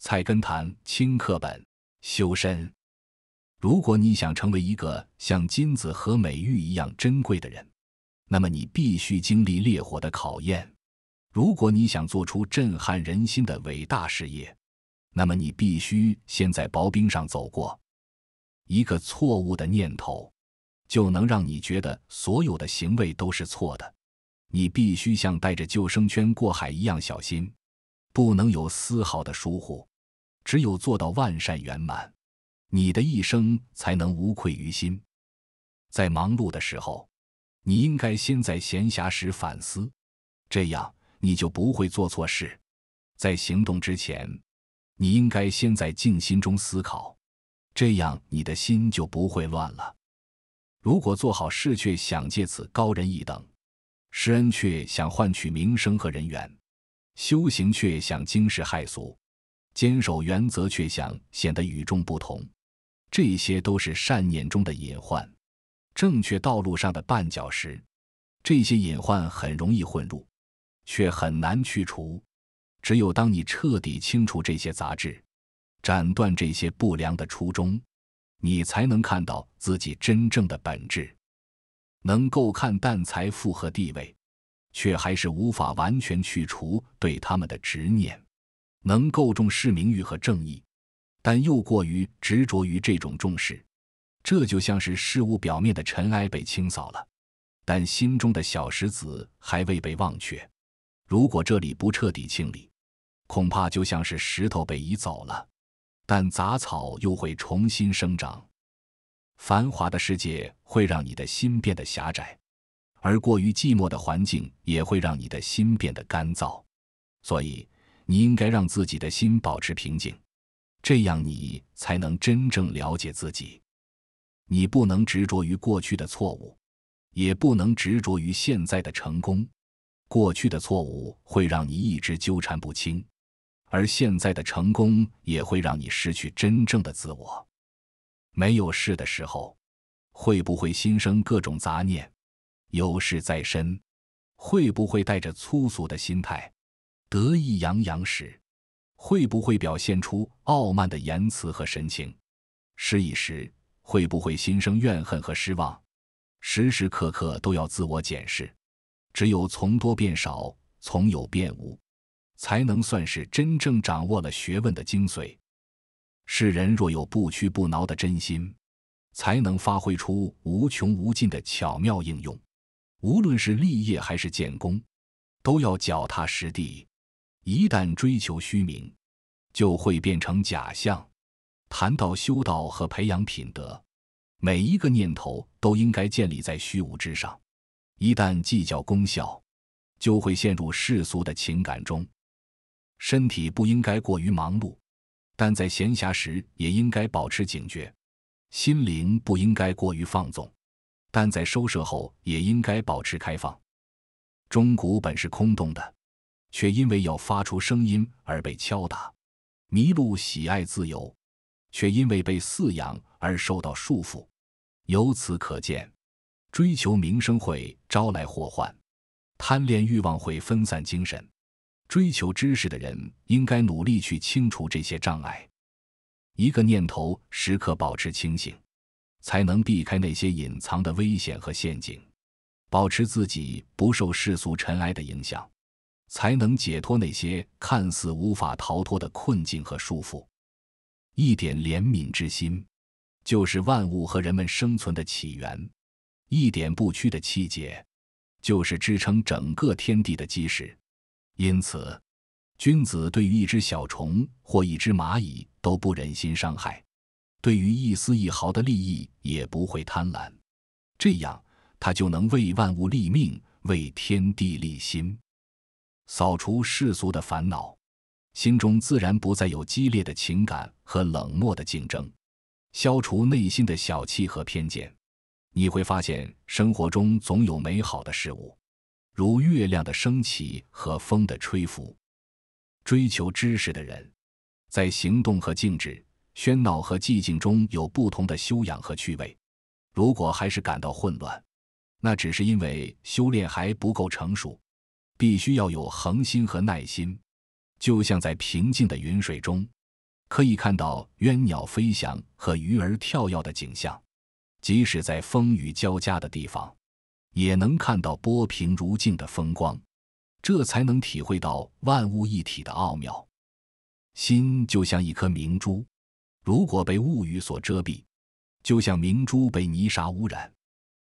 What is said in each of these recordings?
《菜根谭》轻课本，修身。如果你想成为一个像金子和美玉一样珍贵的人，那么你必须经历烈火的考验；如果你想做出震撼人心的伟大事业，那么你必须先在薄冰上走过。一个错误的念头，就能让你觉得所有的行为都是错的。你必须像带着救生圈过海一样小心，不能有丝毫的疏忽。只有做到万善圆满，你的一生才能无愧于心。在忙碌的时候，你应该先在闲暇时反思，这样你就不会做错事。在行动之前，你应该先在静心中思考，这样你的心就不会乱了。如果做好事却想借此高人一等，施恩却想换取名声和人缘，修行却想惊世骇俗。坚守原则却想显得与众不同，这些都是善念中的隐患，正确道路上的绊脚石。这些隐患很容易混入，却很难去除。只有当你彻底清除这些杂质，斩断这些不良的初衷，你才能看到自己真正的本质。能够看淡财富和地位，却还是无法完全去除对他们的执念。能够重视名誉和正义，但又过于执着于这种重视，这就像是事物表面的尘埃被清扫了，但心中的小石子还未被忘却。如果这里不彻底清理，恐怕就像是石头被移走了，但杂草又会重新生长。繁华的世界会让你的心变得狭窄，而过于寂寞的环境也会让你的心变得干燥。所以。你应该让自己的心保持平静，这样你才能真正了解自己。你不能执着于过去的错误，也不能执着于现在的成功。过去的错误会让你一直纠缠不清，而现在的成功也会让你失去真正的自我。没有事的时候，会不会心生各种杂念？有事在身，会不会带着粗俗的心态？得意洋洋时，会不会表现出傲慢的言辞和神情？失意时，会不会心生怨恨和失望？时时刻刻都要自我检视。只有从多变少，从有变无，才能算是真正掌握了学问的精髓。世人若有不屈不挠的真心，才能发挥出无穷无尽的巧妙应用。无论是立业还是建功，都要脚踏实地。一旦追求虚名，就会变成假象。谈到修道和培养品德，每一个念头都应该建立在虚无之上。一旦计较功效，就会陷入世俗的情感中。身体不应该过于忙碌，但在闲暇时也应该保持警觉。心灵不应该过于放纵，但在收摄后也应该保持开放。中古本是空洞的。却因为要发出声音而被敲打，麋鹿喜爱自由，却因为被饲养而受到束缚。由此可见，追求名声会招来祸患，贪恋欲望会分散精神。追求知识的人应该努力去清除这些障碍。一个念头时刻保持清醒，才能避开那些隐藏的危险和陷阱，保持自己不受世俗尘埃的影响。才能解脱那些看似无法逃脱的困境和束缚。一点怜悯之心，就是万物和人们生存的起源；一点不屈的气节，就是支撑整个天地的基石。因此，君子对于一只小虫或一只蚂蚁都不忍心伤害，对于一丝一毫的利益也不会贪婪。这样，他就能为万物立命，为天地立心。扫除世俗的烦恼，心中自然不再有激烈的情感和冷漠的竞争；消除内心的小气和偏见，你会发现生活中总有美好的事物，如月亮的升起和风的吹拂。追求知识的人，在行动和静止、喧闹和寂静中有不同的修养和趣味。如果还是感到混乱，那只是因为修炼还不够成熟。必须要有恒心和耐心，就像在平静的云水中，可以看到鸳鸟飞翔和鱼儿跳跃的景象；即使在风雨交加的地方，也能看到波平如镜的风光。这才能体会到万物一体的奥妙。心就像一颗明珠，如果被物欲所遮蔽，就像明珠被泥沙污染，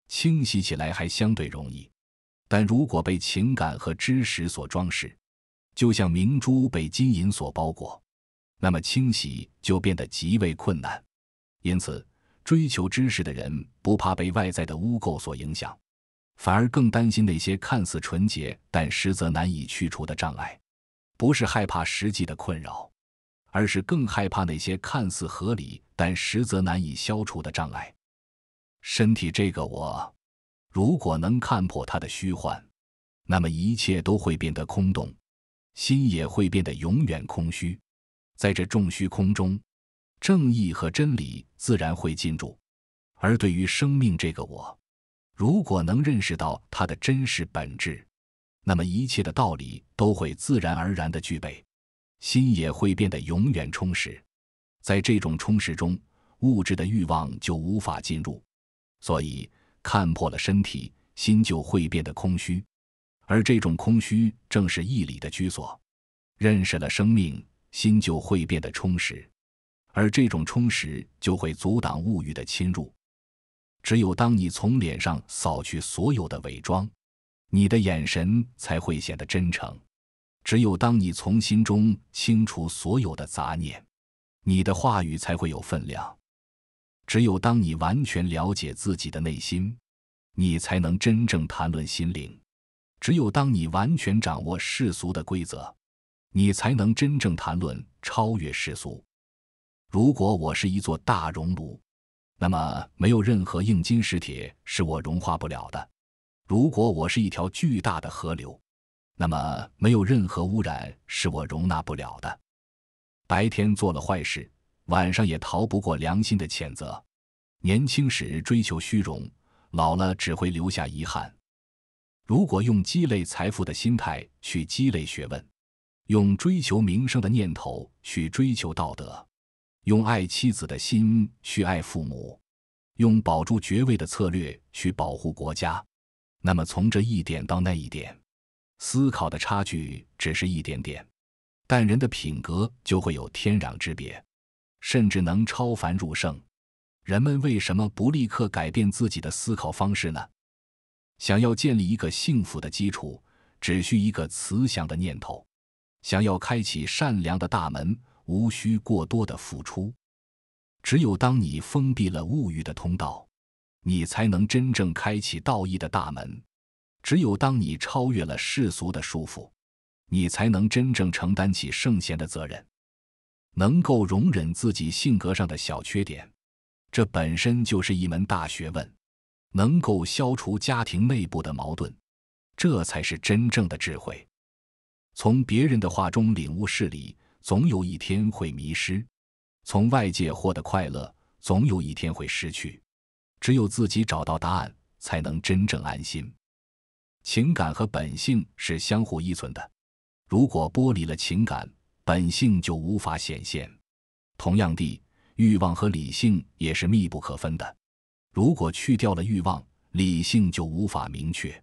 清洗起来还相对容易。但如果被情感和知识所装饰，就像明珠被金银所包裹，那么清洗就变得极为困难。因此，追求知识的人不怕被外在的污垢所影响，反而更担心那些看似纯洁但实则难以去除的障碍。不是害怕实际的困扰，而是更害怕那些看似合理但实则难以消除的障碍。身体这个我。如果能看破它的虚幻，那么一切都会变得空洞，心也会变得永远空虚。在这众虚空中，正义和真理自然会进驻。而对于生命这个我，如果能认识到它的真实本质，那么一切的道理都会自然而然的具备，心也会变得永远充实。在这种充实中，物质的欲望就无法进入，所以。看破了身体，心就会变得空虚，而这种空虚正是义理的居所；认识了生命，心就会变得充实，而这种充实就会阻挡物欲的侵入。只有当你从脸上扫去所有的伪装，你的眼神才会显得真诚；只有当你从心中清除所有的杂念，你的话语才会有分量。只有当你完全了解自己的内心，你才能真正谈论心灵；只有当你完全掌握世俗的规则，你才能真正谈论超越世俗。如果我是一座大熔炉，那么没有任何硬金石铁是我融化不了的；如果我是一条巨大的河流，那么没有任何污染是我容纳不了的。白天做了坏事。晚上也逃不过良心的谴责。年轻时追求虚荣，老了只会留下遗憾。如果用积累财富的心态去积累学问，用追求名声的念头去追求道德，用爱妻子的心去爱父母，用保住爵位的策略去保护国家，那么从这一点到那一点，思考的差距只是一点点，但人的品格就会有天壤之别。甚至能超凡入圣，人们为什么不立刻改变自己的思考方式呢？想要建立一个幸福的基础，只需一个慈祥的念头；想要开启善良的大门，无需过多的付出。只有当你封闭了物欲的通道，你才能真正开启道义的大门；只有当你超越了世俗的束缚，你才能真正承担起圣贤的责任。能够容忍自己性格上的小缺点，这本身就是一门大学问；能够消除家庭内部的矛盾，这才是真正的智慧。从别人的话中领悟事理，总有一天会迷失；从外界获得快乐，总有一天会失去。只有自己找到答案，才能真正安心。情感和本性是相互依存的，如果剥离了情感，本性就无法显现。同样地，欲望和理性也是密不可分的。如果去掉了欲望，理性就无法明确。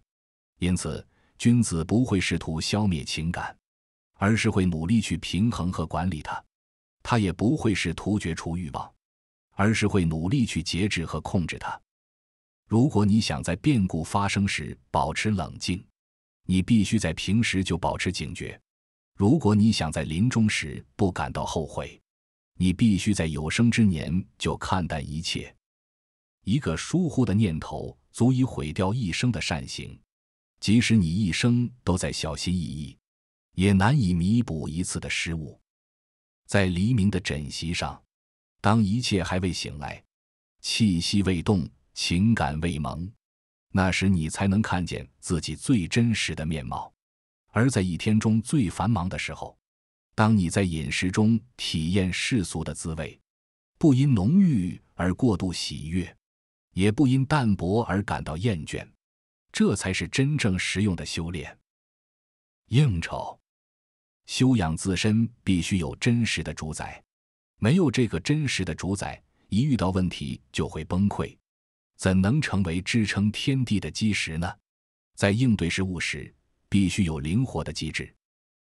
因此，君子不会试图消灭情感，而是会努力去平衡和管理它。他也不会试图绝除欲望，而是会努力去节制和控制它。如果你想在变故发生时保持冷静，你必须在平时就保持警觉。如果你想在临终时不感到后悔，你必须在有生之年就看淡一切。一个疏忽的念头足以毁掉一生的善行，即使你一生都在小心翼翼，也难以弥补一次的失误。在黎明的枕席上，当一切还未醒来，气息未动，情感未萌，那时你才能看见自己最真实的面貌。而在一天中最繁忙的时候，当你在饮食中体验世俗的滋味，不因浓郁而过度喜悦，也不因淡薄而感到厌倦，这才是真正实用的修炼。应酬修养自身必须有真实的主宰，没有这个真实的主宰，一遇到问题就会崩溃，怎能成为支撑天地的基石呢？在应对事物时。必须有灵活的机制，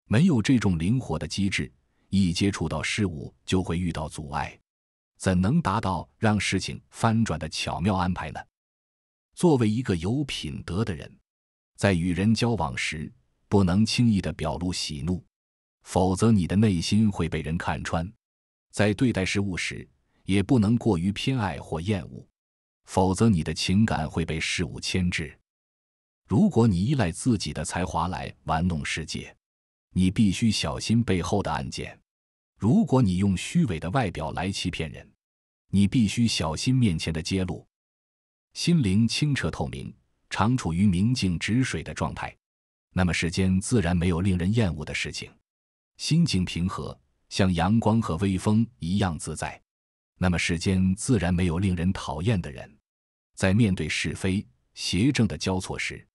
没有这种灵活的机制，一接触到事物就会遇到阻碍，怎能达到让事情翻转的巧妙安排呢？作为一个有品德的人，在与人交往时，不能轻易的表露喜怒，否则你的内心会被人看穿；在对待事物时，也不能过于偏爱或厌恶，否则你的情感会被事物牵制。如果你依赖自己的才华来玩弄世界，你必须小心背后的暗箭；如果你用虚伪的外表来欺骗人，你必须小心面前的揭露。心灵清澈透明，常处于明镜止水的状态，那么世间自然没有令人厌恶的事情；心情平和，像阳光和微风一样自在，那么世间自然没有令人讨厌的人。在面对是非邪正的交错时，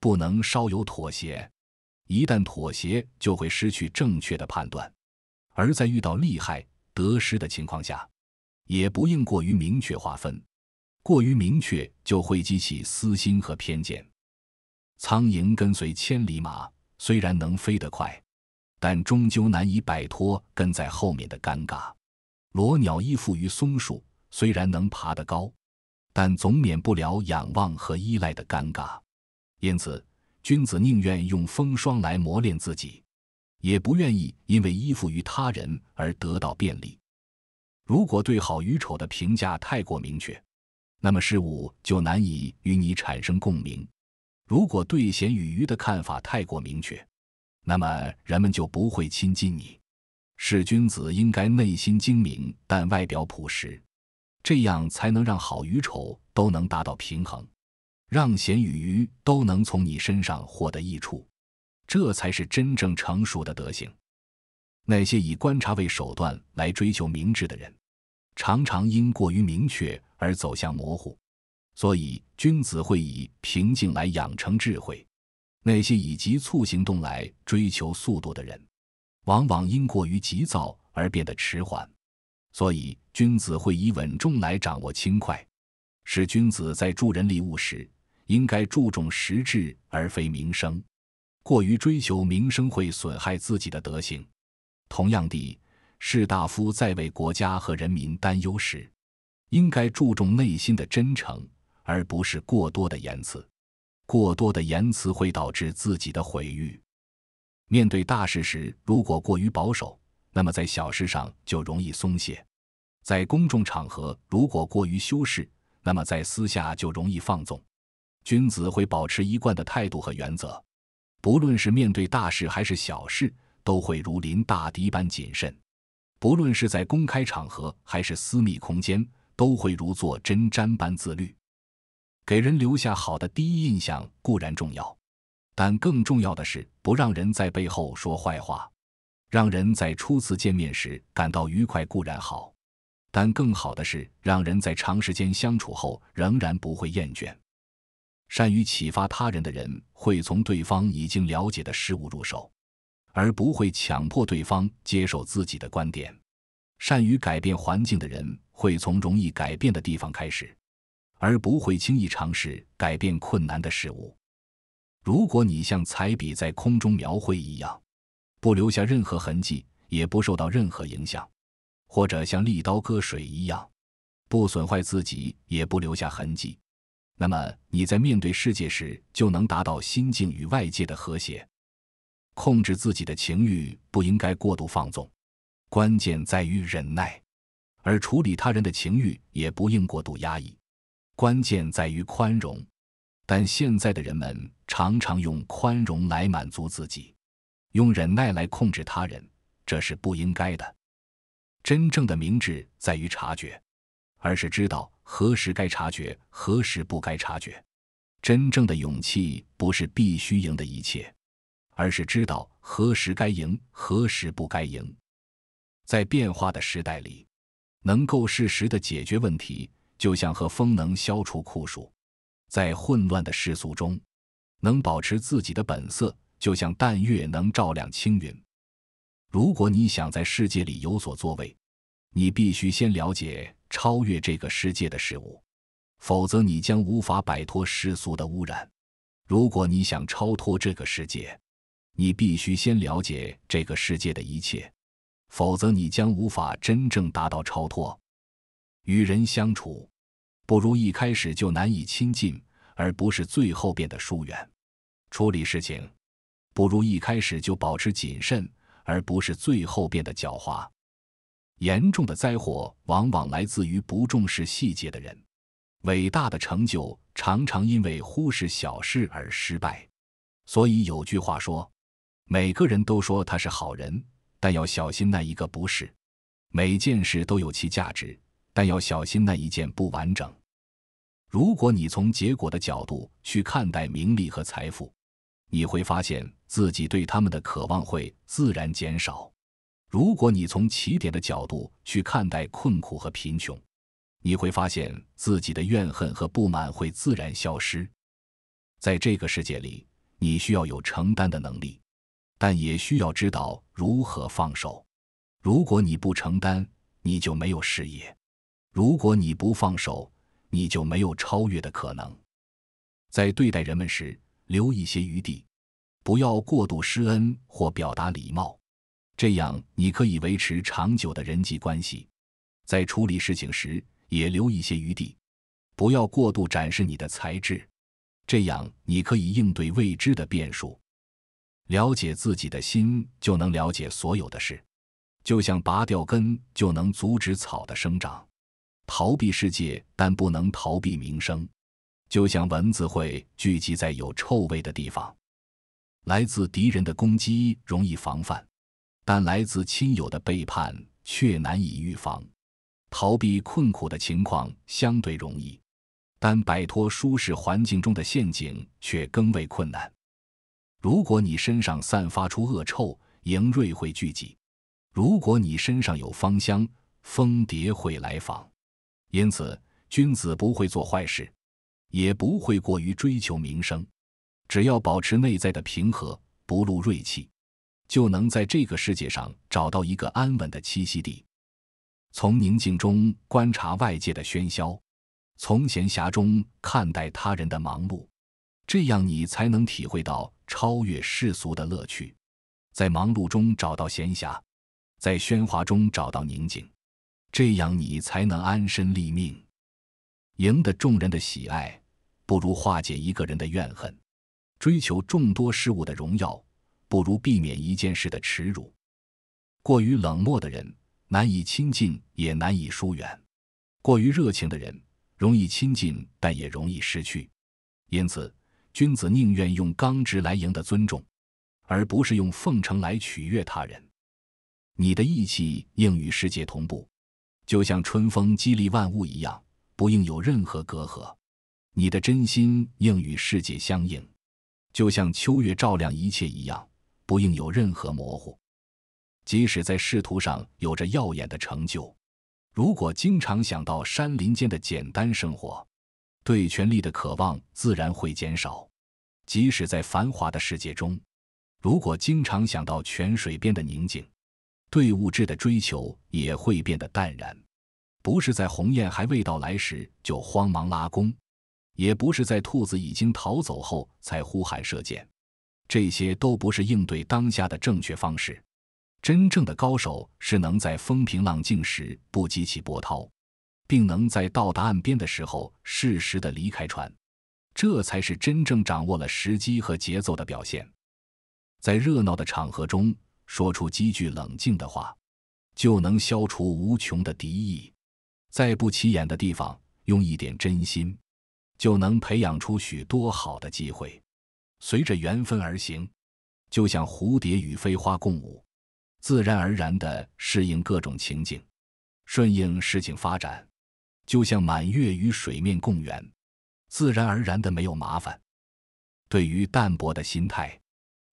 不能稍有妥协，一旦妥协就会失去正确的判断；而在遇到利害得失的情况下，也不应过于明确划分，过于明确就会激起私心和偏见。苍蝇跟随千里马，虽然能飞得快，但终究难以摆脱跟在后面的尴尬；鸵鸟依附于松树，虽然能爬得高，但总免不了仰望和依赖的尴尬。因此，君子宁愿用风霜来磨练自己，也不愿意因为依附于他人而得到便利。如果对好与丑的评价太过明确，那么事物就难以与你产生共鸣；如果对贤与愚的看法太过明确，那么人们就不会亲近你。是君子应该内心精明，但外表朴实，这样才能让好与丑都能达到平衡。让贤与愚都能从你身上获得益处，这才是真正成熟的德行。那些以观察为手段来追求明智的人，常常因过于明确而走向模糊，所以君子会以平静来养成智慧。那些以急促行动来追求速度的人，往往因过于急躁而变得迟缓，所以君子会以稳重来掌握轻快。使君子在助人利物时。应该注重实质而非名声，过于追求名声会损害自己的德行。同样地，士大夫在为国家和人民担忧时，应该注重内心的真诚，而不是过多的言辞。过多的言辞会导致自己的毁誉。面对大事时，如果过于保守，那么在小事上就容易松懈；在公众场合如果过于修饰，那么在私下就容易放纵。君子会保持一贯的态度和原则，不论是面对大事还是小事，都会如临大敌般谨慎；不论是在公开场合还是私密空间，都会如坐针毡般自律。给人留下好的第一印象固然重要，但更重要的是不让人在背后说坏话。让人在初次见面时感到愉快固然好，但更好的是让人在长时间相处后仍然不会厌倦。善于启发他人的人，会从对方已经了解的事物入手，而不会强迫对方接受自己的观点；善于改变环境的人，会从容易改变的地方开始，而不会轻易尝试改变困难的事物。如果你像彩笔在空中描绘一样，不留下任何痕迹，也不受到任何影响；或者像利刀割水一样，不损坏自己，也不留下痕迹。那么你在面对世界时，就能达到心境与外界的和谐。控制自己的情欲不应该过度放纵，关键在于忍耐；而处理他人的情欲也不应过度压抑，关键在于宽容。但现在的人们常常用宽容来满足自己，用忍耐来控制他人，这是不应该的。真正的明智在于察觉，而是知道。何时该察觉，何时不该察觉？真正的勇气不是必须赢的一切，而是知道何时该赢，何时不该赢。在变化的时代里，能够适时的解决问题，就像和风能消除酷暑；在混乱的世俗中，能保持自己的本色，就像淡月能照亮青云。如果你想在世界里有所作为，你必须先了解。超越这个世界的事物，否则你将无法摆脱世俗的污染。如果你想超脱这个世界，你必须先了解这个世界的一切，否则你将无法真正达到超脱。与人相处，不如一开始就难以亲近，而不是最后变得疏远。处理事情，不如一开始就保持谨慎，而不是最后变得狡猾。严重的灾祸往往来自于不重视细节的人，伟大的成就常常因为忽视小事而失败。所以有句话说：“每个人都说他是好人，但要小心那一个不是；每件事都有其价值，但要小心那一件不完整。”如果你从结果的角度去看待名利和财富，你会发现自己对他们的渴望会自然减少。如果你从起点的角度去看待困苦和贫穷，你会发现自己的怨恨和不满会自然消失。在这个世界里，你需要有承担的能力，但也需要知道如何放手。如果你不承担，你就没有事业；如果你不放手，你就没有超越的可能。在对待人们时，留一些余地，不要过度施恩或表达礼貌。这样，你可以维持长久的人际关系。在处理事情时，也留一些余地，不要过度展示你的才智。这样，你可以应对未知的变数。了解自己的心，就能了解所有的事。就像拔掉根，就能阻止草的生长。逃避世界，但不能逃避名声。就像蚊子会聚集在有臭味的地方。来自敌人的攻击容易防范。但来自亲友的背叛却难以预防，逃避困苦的情况相对容易，但摆脱舒适环境中的陷阱却更为困难。如果你身上散发出恶臭，蝇锐会聚集；如果你身上有芳香，蜂蝶会来访。因此，君子不会做坏事，也不会过于追求名声。只要保持内在的平和，不露锐气。就能在这个世界上找到一个安稳的栖息地，从宁静中观察外界的喧嚣，从闲暇中看待他人的忙碌，这样你才能体会到超越世俗的乐趣。在忙碌中找到闲暇，在喧哗中找到宁静，这样你才能安身立命，赢得众人的喜爱。不如化解一个人的怨恨，追求众多事物的荣耀。不如避免一件事的耻辱。过于冷漠的人难以亲近，也难以疏远；过于热情的人容易亲近，但也容易失去。因此，君子宁愿用刚直来赢得尊重，而不是用奉承来取悦他人。你的义气应与世界同步，就像春风激励万物一样，不应有任何隔阂。你的真心应与世界相应，就像秋月照亮一切一样。不应有任何模糊，即使在仕途上有着耀眼的成就，如果经常想到山林间的简单生活，对权力的渴望自然会减少；即使在繁华的世界中，如果经常想到泉水边的宁静，对物质的追求也会变得淡然。不是在鸿雁还未到来时就慌忙拉弓，也不是在兔子已经逃走后才呼喊射箭。这些都不是应对当下的正确方式。真正的高手是能在风平浪静时不激起波涛，并能在到达岸边的时候适时的离开船，这才是真正掌握了时机和节奏的表现。在热闹的场合中说出几句冷静的话，就能消除无穷的敌意；在不起眼的地方用一点真心，就能培养出许多好的机会。随着缘分而行，就像蝴蝶与飞花共舞，自然而然的适应各种情景，顺应事情发展，就像满月与水面共圆，自然而然的没有麻烦。对于淡泊的心态，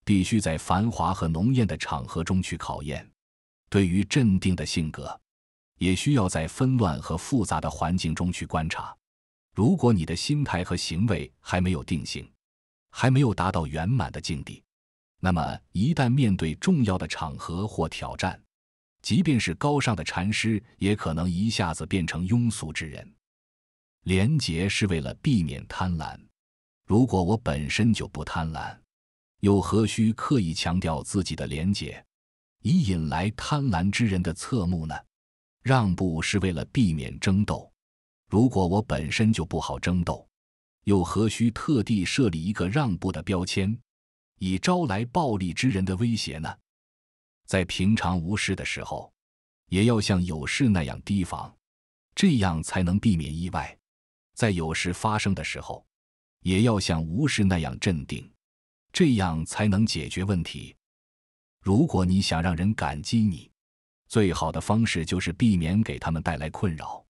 必须在繁华和浓艳的场合中去考验；对于镇定的性格，也需要在纷乱和复杂的环境中去观察。如果你的心态和行为还没有定型，还没有达到圆满的境地，那么一旦面对重要的场合或挑战，即便是高尚的禅师，也可能一下子变成庸俗之人。廉洁是为了避免贪婪，如果我本身就不贪婪，又何须刻意强调自己的廉洁，以引来贪婪之人的侧目呢？让步是为了避免争斗，如果我本身就不好争斗。又何须特地设立一个让步的标签，以招来暴力之人的威胁呢？在平常无事的时候，也要像有事那样提防，这样才能避免意外；在有事发生的时候，也要像无事那样镇定，这样才能解决问题。如果你想让人感激你，最好的方式就是避免给他们带来困扰；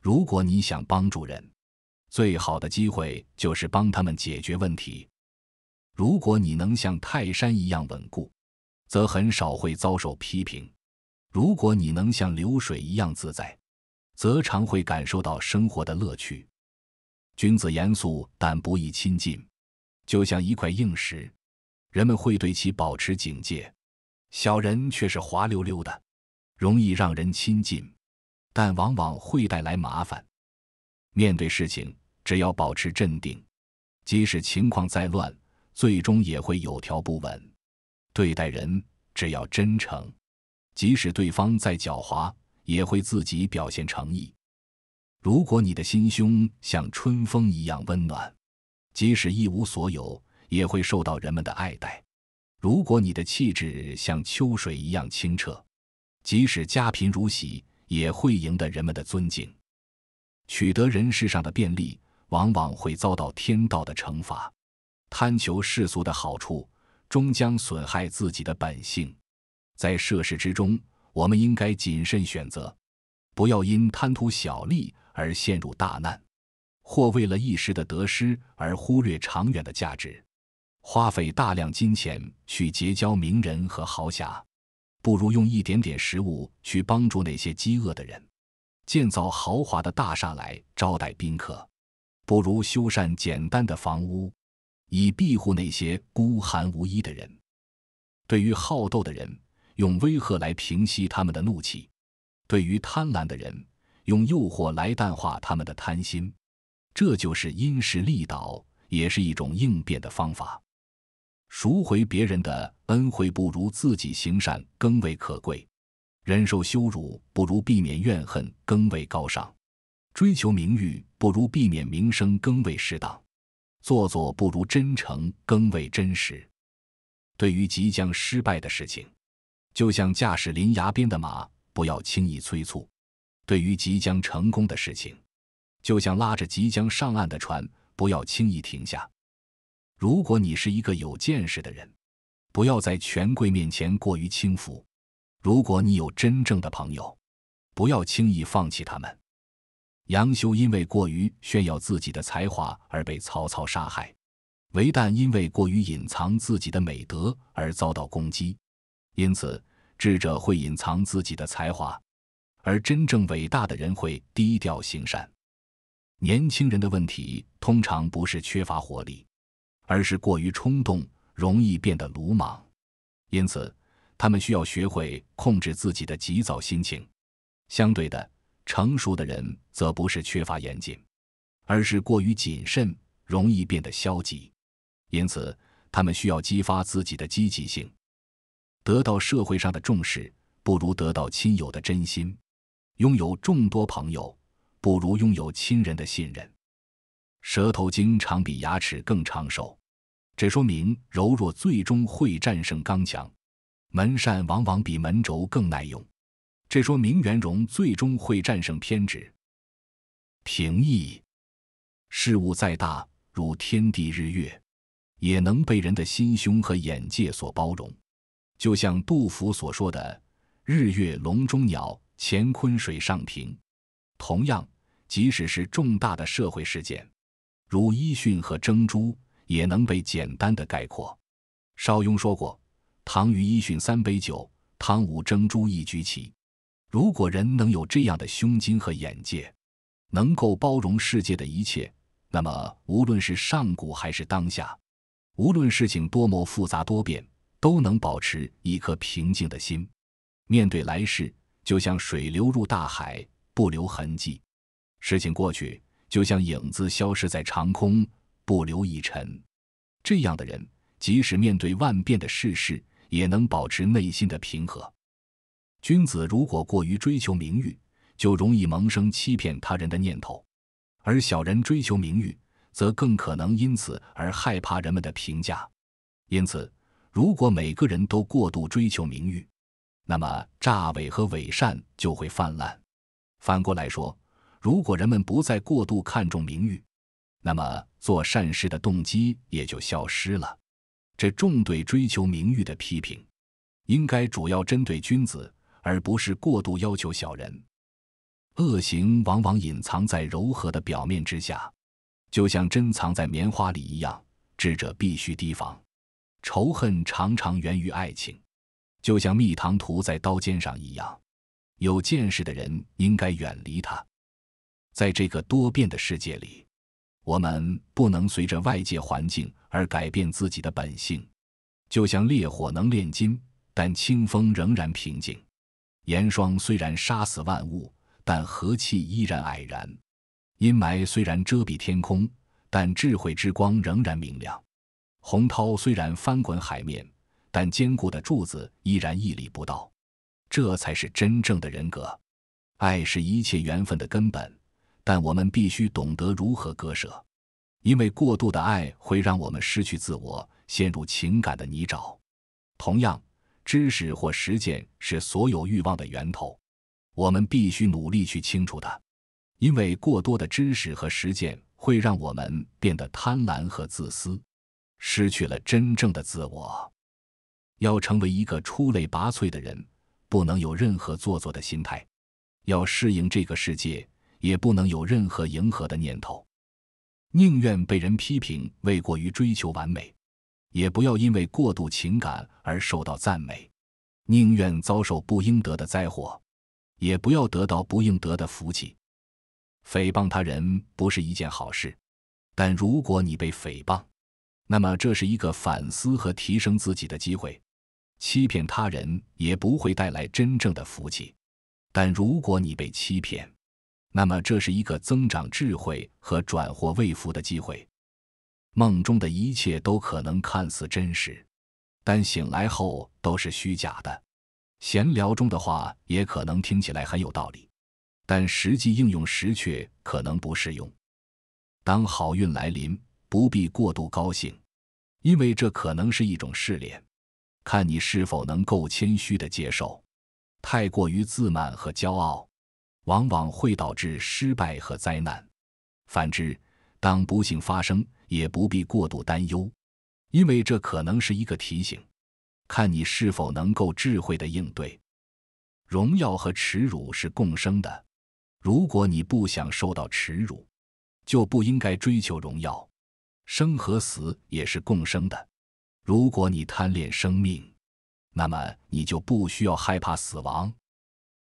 如果你想帮助人，最好的机会就是帮他们解决问题。如果你能像泰山一样稳固，则很少会遭受批评；如果你能像流水一样自在，则常会感受到生活的乐趣。君子严肃但不易亲近，就像一块硬石，人们会对其保持警戒；小人却是滑溜溜的，容易让人亲近，但往往会带来麻烦。面对事情。只要保持镇定，即使情况再乱，最终也会有条不紊。对待人，只要真诚，即使对方再狡猾，也会自己表现诚意。如果你的心胸像春风一样温暖，即使一无所有，也会受到人们的爱戴。如果你的气质像秋水一样清澈，即使家贫如洗，也会赢得人们的尊敬，取得人世上的便利。往往会遭到天道的惩罚，贪求世俗的好处，终将损害自己的本性。在涉世之中，我们应该谨慎选择，不要因贪图小利而陷入大难，或为了一时的得失而忽略长远的价值。花费大量金钱去结交名人和豪侠，不如用一点点食物去帮助那些饥饿的人，建造豪华的大厦来招待宾客。不如修缮简单的房屋，以庇护那些孤寒无依的人。对于好斗的人，用威吓来平息他们的怒气；对于贪婪的人，用诱惑来淡化他们的贪心。这就是因势利导，也是一种应变的方法。赎回别人的恩惠，不如自己行善更为可贵；忍受羞辱，不如避免怨恨更为高尚。追求名誉不如避免名声更为适当，做作不如真诚更为真实。对于即将失败的事情，就像驾驶临崖边的马，不要轻易催促；对于即将成功的事情，就像拉着即将上岸的船，不要轻易停下。如果你是一个有见识的人，不要在权贵面前过于轻浮；如果你有真正的朋友，不要轻易放弃他们。杨修因为过于炫耀自己的才华而被曹操杀害，韦诞因为过于隐藏自己的美德而遭到攻击。因此，智者会隐藏自己的才华，而真正伟大的人会低调行善。年轻人的问题通常不是缺乏活力，而是过于冲动，容易变得鲁莽。因此，他们需要学会控制自己的急躁心情。相对的。成熟的人则不是缺乏严谨，而是过于谨慎，容易变得消极。因此，他们需要激发自己的积极性。得到社会上的重视，不如得到亲友的真心；拥有众多朋友，不如拥有亲人的信任。舌头经常比牙齿更长寿，这说明柔弱最终会战胜刚强。门扇往往比门轴更耐用。这说明元荣最终会战胜偏执。平易，事物再大，如天地日月，也能被人的心胸和眼界所包容。就像杜甫所说的“日月笼中鸟，乾坤水上萍”。同样，即使是重大的社会事件，如伊训和珍珠，也能被简单的概括。邵雍说过：“唐虞伊训三杯酒，汤武珍珠一局棋。”如果人能有这样的胸襟和眼界，能够包容世界的一切，那么无论是上古还是当下，无论事情多么复杂多变，都能保持一颗平静的心。面对来世，就像水流入大海，不留痕迹；事情过去，就像影子消失在长空，不留一尘。这样的人，即使面对万变的世事，也能保持内心的平和。君子如果过于追求名誉，就容易萌生欺骗他人的念头；而小人追求名誉，则更可能因此而害怕人们的评价。因此，如果每个人都过度追求名誉，那么诈伪和伪善就会泛滥。反过来说，如果人们不再过度看重名誉，那么做善事的动机也就消失了。这重对追求名誉的批评，应该主要针对君子。而不是过度要求小人，恶行往往隐藏在柔和的表面之下，就像珍藏在棉花里一样。智者必须提防，仇恨常常源于爱情，就像蜜糖涂在刀尖上一样。有见识的人应该远离它。在这个多变的世界里，我们不能随着外界环境而改变自己的本性，就像烈火能炼金，但清风仍然平静。严霜虽然杀死万物，但和气依然蔼然；阴霾虽然遮蔽天空，但智慧之光仍然明亮；洪涛虽然翻滚海面，但坚固的柱子依然屹立不倒。这才是真正的人格。爱是一切缘分的根本，但我们必须懂得如何割舍，因为过度的爱会让我们失去自我，陷入情感的泥沼。同样。知识或实践是所有欲望的源头，我们必须努力去清除它，因为过多的知识和实践会让我们变得贪婪和自私，失去了真正的自我。要成为一个出类拔萃的人，不能有任何做作的心态；要适应这个世界，也不能有任何迎合的念头。宁愿被人批评，未过于追求完美。也不要因为过度情感而受到赞美，宁愿遭受不应得的灾祸，也不要得到不应得的福气。诽谤他人不是一件好事，但如果你被诽谤，那么这是一个反思和提升自己的机会。欺骗他人也不会带来真正的福气，但如果你被欺骗，那么这是一个增长智慧和转祸为福的机会。梦中的一切都可能看似真实，但醒来后都是虚假的。闲聊中的话也可能听起来很有道理，但实际应用时却可能不适用。当好运来临，不必过度高兴，因为这可能是一种试炼，看你是否能够谦虚的接受。太过于自满和骄傲，往往会导致失败和灾难。反之，当不幸发生，也不必过度担忧，因为这可能是一个提醒，看你是否能够智慧的应对。荣耀和耻辱是共生的，如果你不想受到耻辱，就不应该追求荣耀。生和死也是共生的，如果你贪恋生命，那么你就不需要害怕死亡。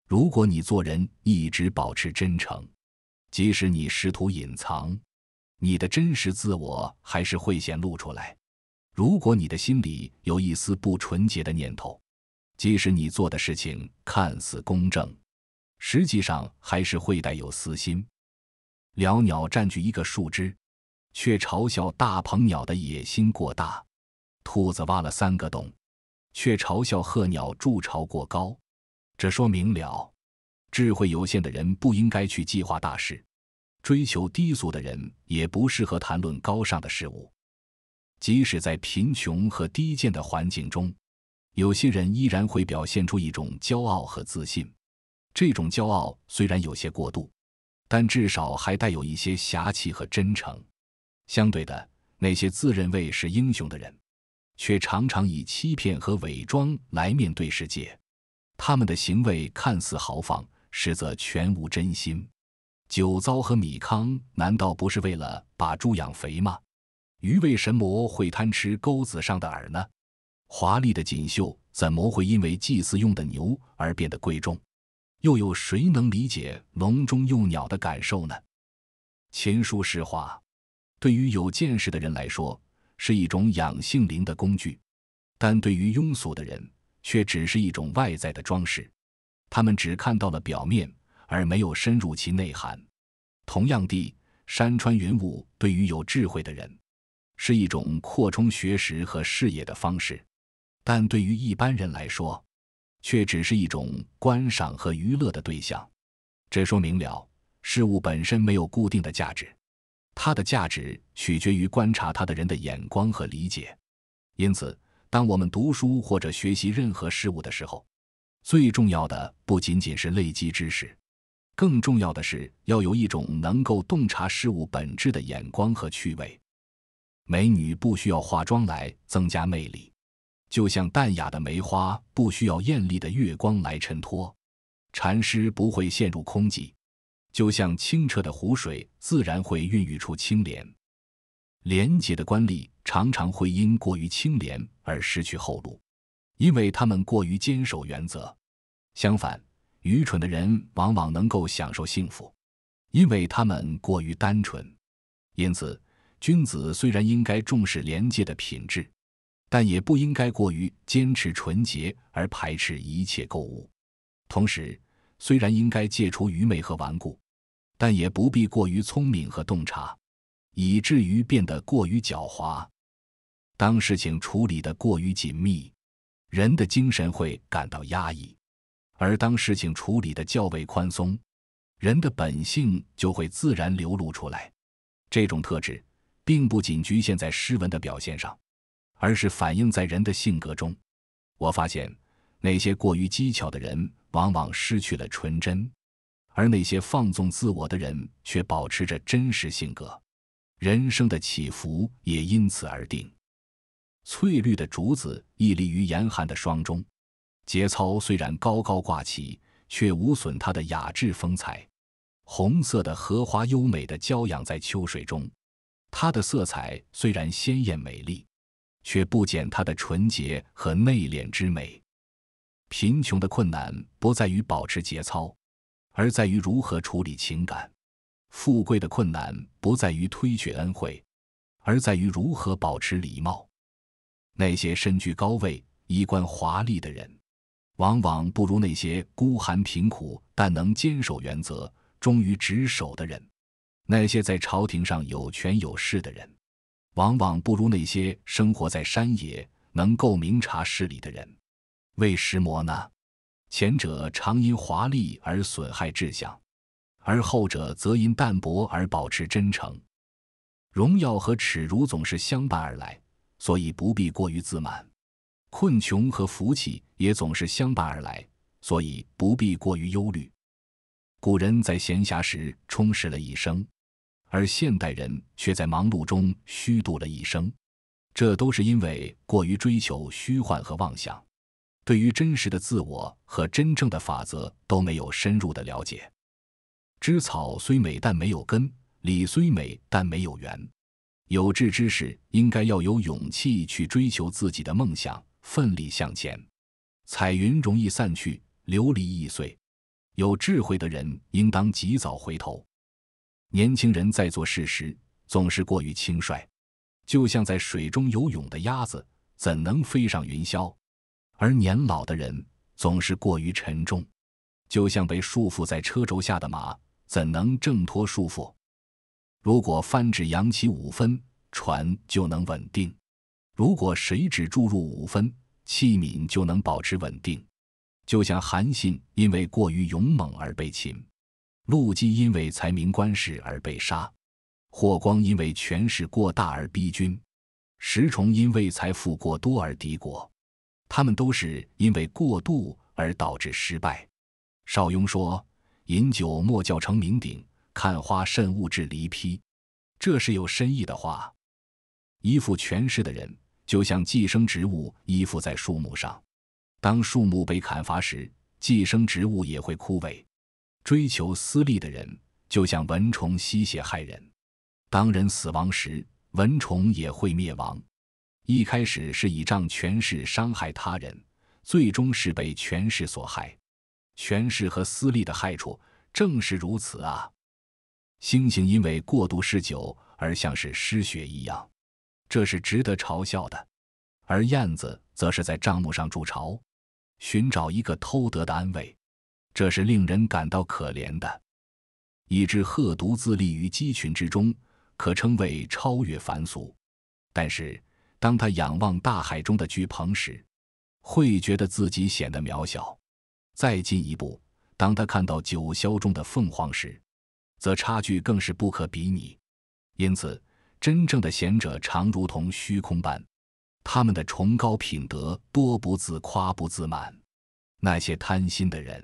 如果你做人一直保持真诚，即使你试图隐藏。你的真实自我还是会显露出来。如果你的心里有一丝不纯洁的念头，即使你做的事情看似公正，实际上还是会带有私心。鹩鸟占据一个树枝，却嘲笑大鹏鸟的野心过大；兔子挖了三个洞，却嘲笑鹤鸟筑巢过高。这说明了，智慧有限的人不应该去计划大事。追求低俗的人也不适合谈论高尚的事物。即使在贫穷和低贱的环境中，有些人依然会表现出一种骄傲和自信。这种骄傲虽然有些过度，但至少还带有一些侠气和真诚。相对的，那些自认为是英雄的人，却常常以欺骗和伪装来面对世界。他们的行为看似豪放，实则全无真心。酒糟和米糠难道不是为了把猪养肥吗？鱼为神魔会贪吃钩子上的饵呢？华丽的锦绣怎么会因为祭祀用的牛而变得贵重？又有谁能理解笼中幼鸟的感受呢？琴书诗话，对于有见识的人来说是一种养性灵的工具，但对于庸俗的人却只是一种外在的装饰，他们只看到了表面。而没有深入其内涵。同样地，山川云雾对于有智慧的人，是一种扩充学识和视野的方式；但对于一般人来说，却只是一种观赏和娱乐的对象。这说明了事物本身没有固定的价值，它的价值取决于观察它的人的眼光和理解。因此，当我们读书或者学习任何事物的时候，最重要的不仅仅是累积知识。更重要的是，要有一种能够洞察事物本质的眼光和趣味。美女不需要化妆来增加魅力，就像淡雅的梅花不需要艳丽的月光来衬托。禅师不会陷入空寂，就像清澈的湖水自然会孕育出清莲。廉洁的官吏常常会因过于清廉而失去后路，因为他们过于坚守原则。相反。愚蠢的人往往能够享受幸福，因为他们过于单纯。因此，君子虽然应该重视廉洁的品质，但也不应该过于坚持纯洁而排斥一切购物。同时，虽然应该戒除愚昧和顽固，但也不必过于聪明和洞察，以至于变得过于狡猾。当事情处理得过于紧密，人的精神会感到压抑。而当事情处理得较为宽松，人的本性就会自然流露出来。这种特质，并不仅局限在诗文的表现上，而是反映在人的性格中。我发现，那些过于机巧的人，往往失去了纯真；而那些放纵自我的人，却保持着真实性格。人生的起伏也因此而定。翠绿的竹子屹立于严寒的霜中。节操虽然高高挂起，却无损他的雅致风采。红色的荷花，优美的娇养在秋水中，它的色彩虽然鲜艳美丽，却不减它的纯洁和内敛之美。贫穷的困难不在于保持节操，而在于如何处理情感；富贵的困难不在于推却恩惠，而在于如何保持礼貌。那些身居高位、衣冠华丽的人。往往不如那些孤寒贫苦但能坚守原则、忠于职守的人；那些在朝廷上有权有势的人，往往不如那些生活在山野、能够明察事理的人。为什么呢？前者常因华丽而损害志向，而后者则因淡泊而保持真诚。荣耀和耻辱总是相伴而来，所以不必过于自满。困穷和福气也总是相伴而来，所以不必过于忧虑。古人在闲暇时充实了一生，而现代人却在忙碌中虚度了一生，这都是因为过于追求虚幻和妄想，对于真实的自我和真正的法则都没有深入的了解。知草虽美，但没有根；理虽美，但没有缘。有志之士应该要有勇气去追求自己的梦想。奋力向前，彩云容易散去，琉璃易碎。有智慧的人应当及早回头。年轻人在做事时总是过于轻率，就像在水中游泳的鸭子，怎能飞上云霄？而年老的人总是过于沉重，就像被束缚在车轴下的马，怎能挣脱束缚？如果帆指扬起五分，船就能稳定。如果谁只注入五分，器皿就能保持稳定。就像韩信因为过于勇猛而被擒，陆机因为才名官事而被杀，霍光因为权势过大而逼君，石崇因为财富过多而敌国。他们都是因为过度而导致失败。邵雍说：“饮酒莫教成酩酊，看花慎勿至离披。”这是有深意的话。依附权势的人。就像寄生植物依附在树木上，当树木被砍伐时，寄生植物也会枯萎。追求私利的人就像蚊虫吸血害人，当人死亡时，蚊虫也会灭亡。一开始是倚仗权势伤害他人，最终是被权势所害。权势和私利的害处正是如此啊！猩猩因为过度嗜酒而像是失血一样。这是值得嘲笑的，而燕子则是在帐幕上筑巢，寻找一个偷得的安慰，这是令人感到可怜的。一只鹤独自立于鸡群之中，可称为超越凡俗，但是当他仰望大海中的巨鹏时，会觉得自己显得渺小。再进一步，当他看到九霄中的凤凰时，则差距更是不可比拟。因此。真正的贤者常如同虚空般，他们的崇高品德多不自夸不自满。那些贪心的人，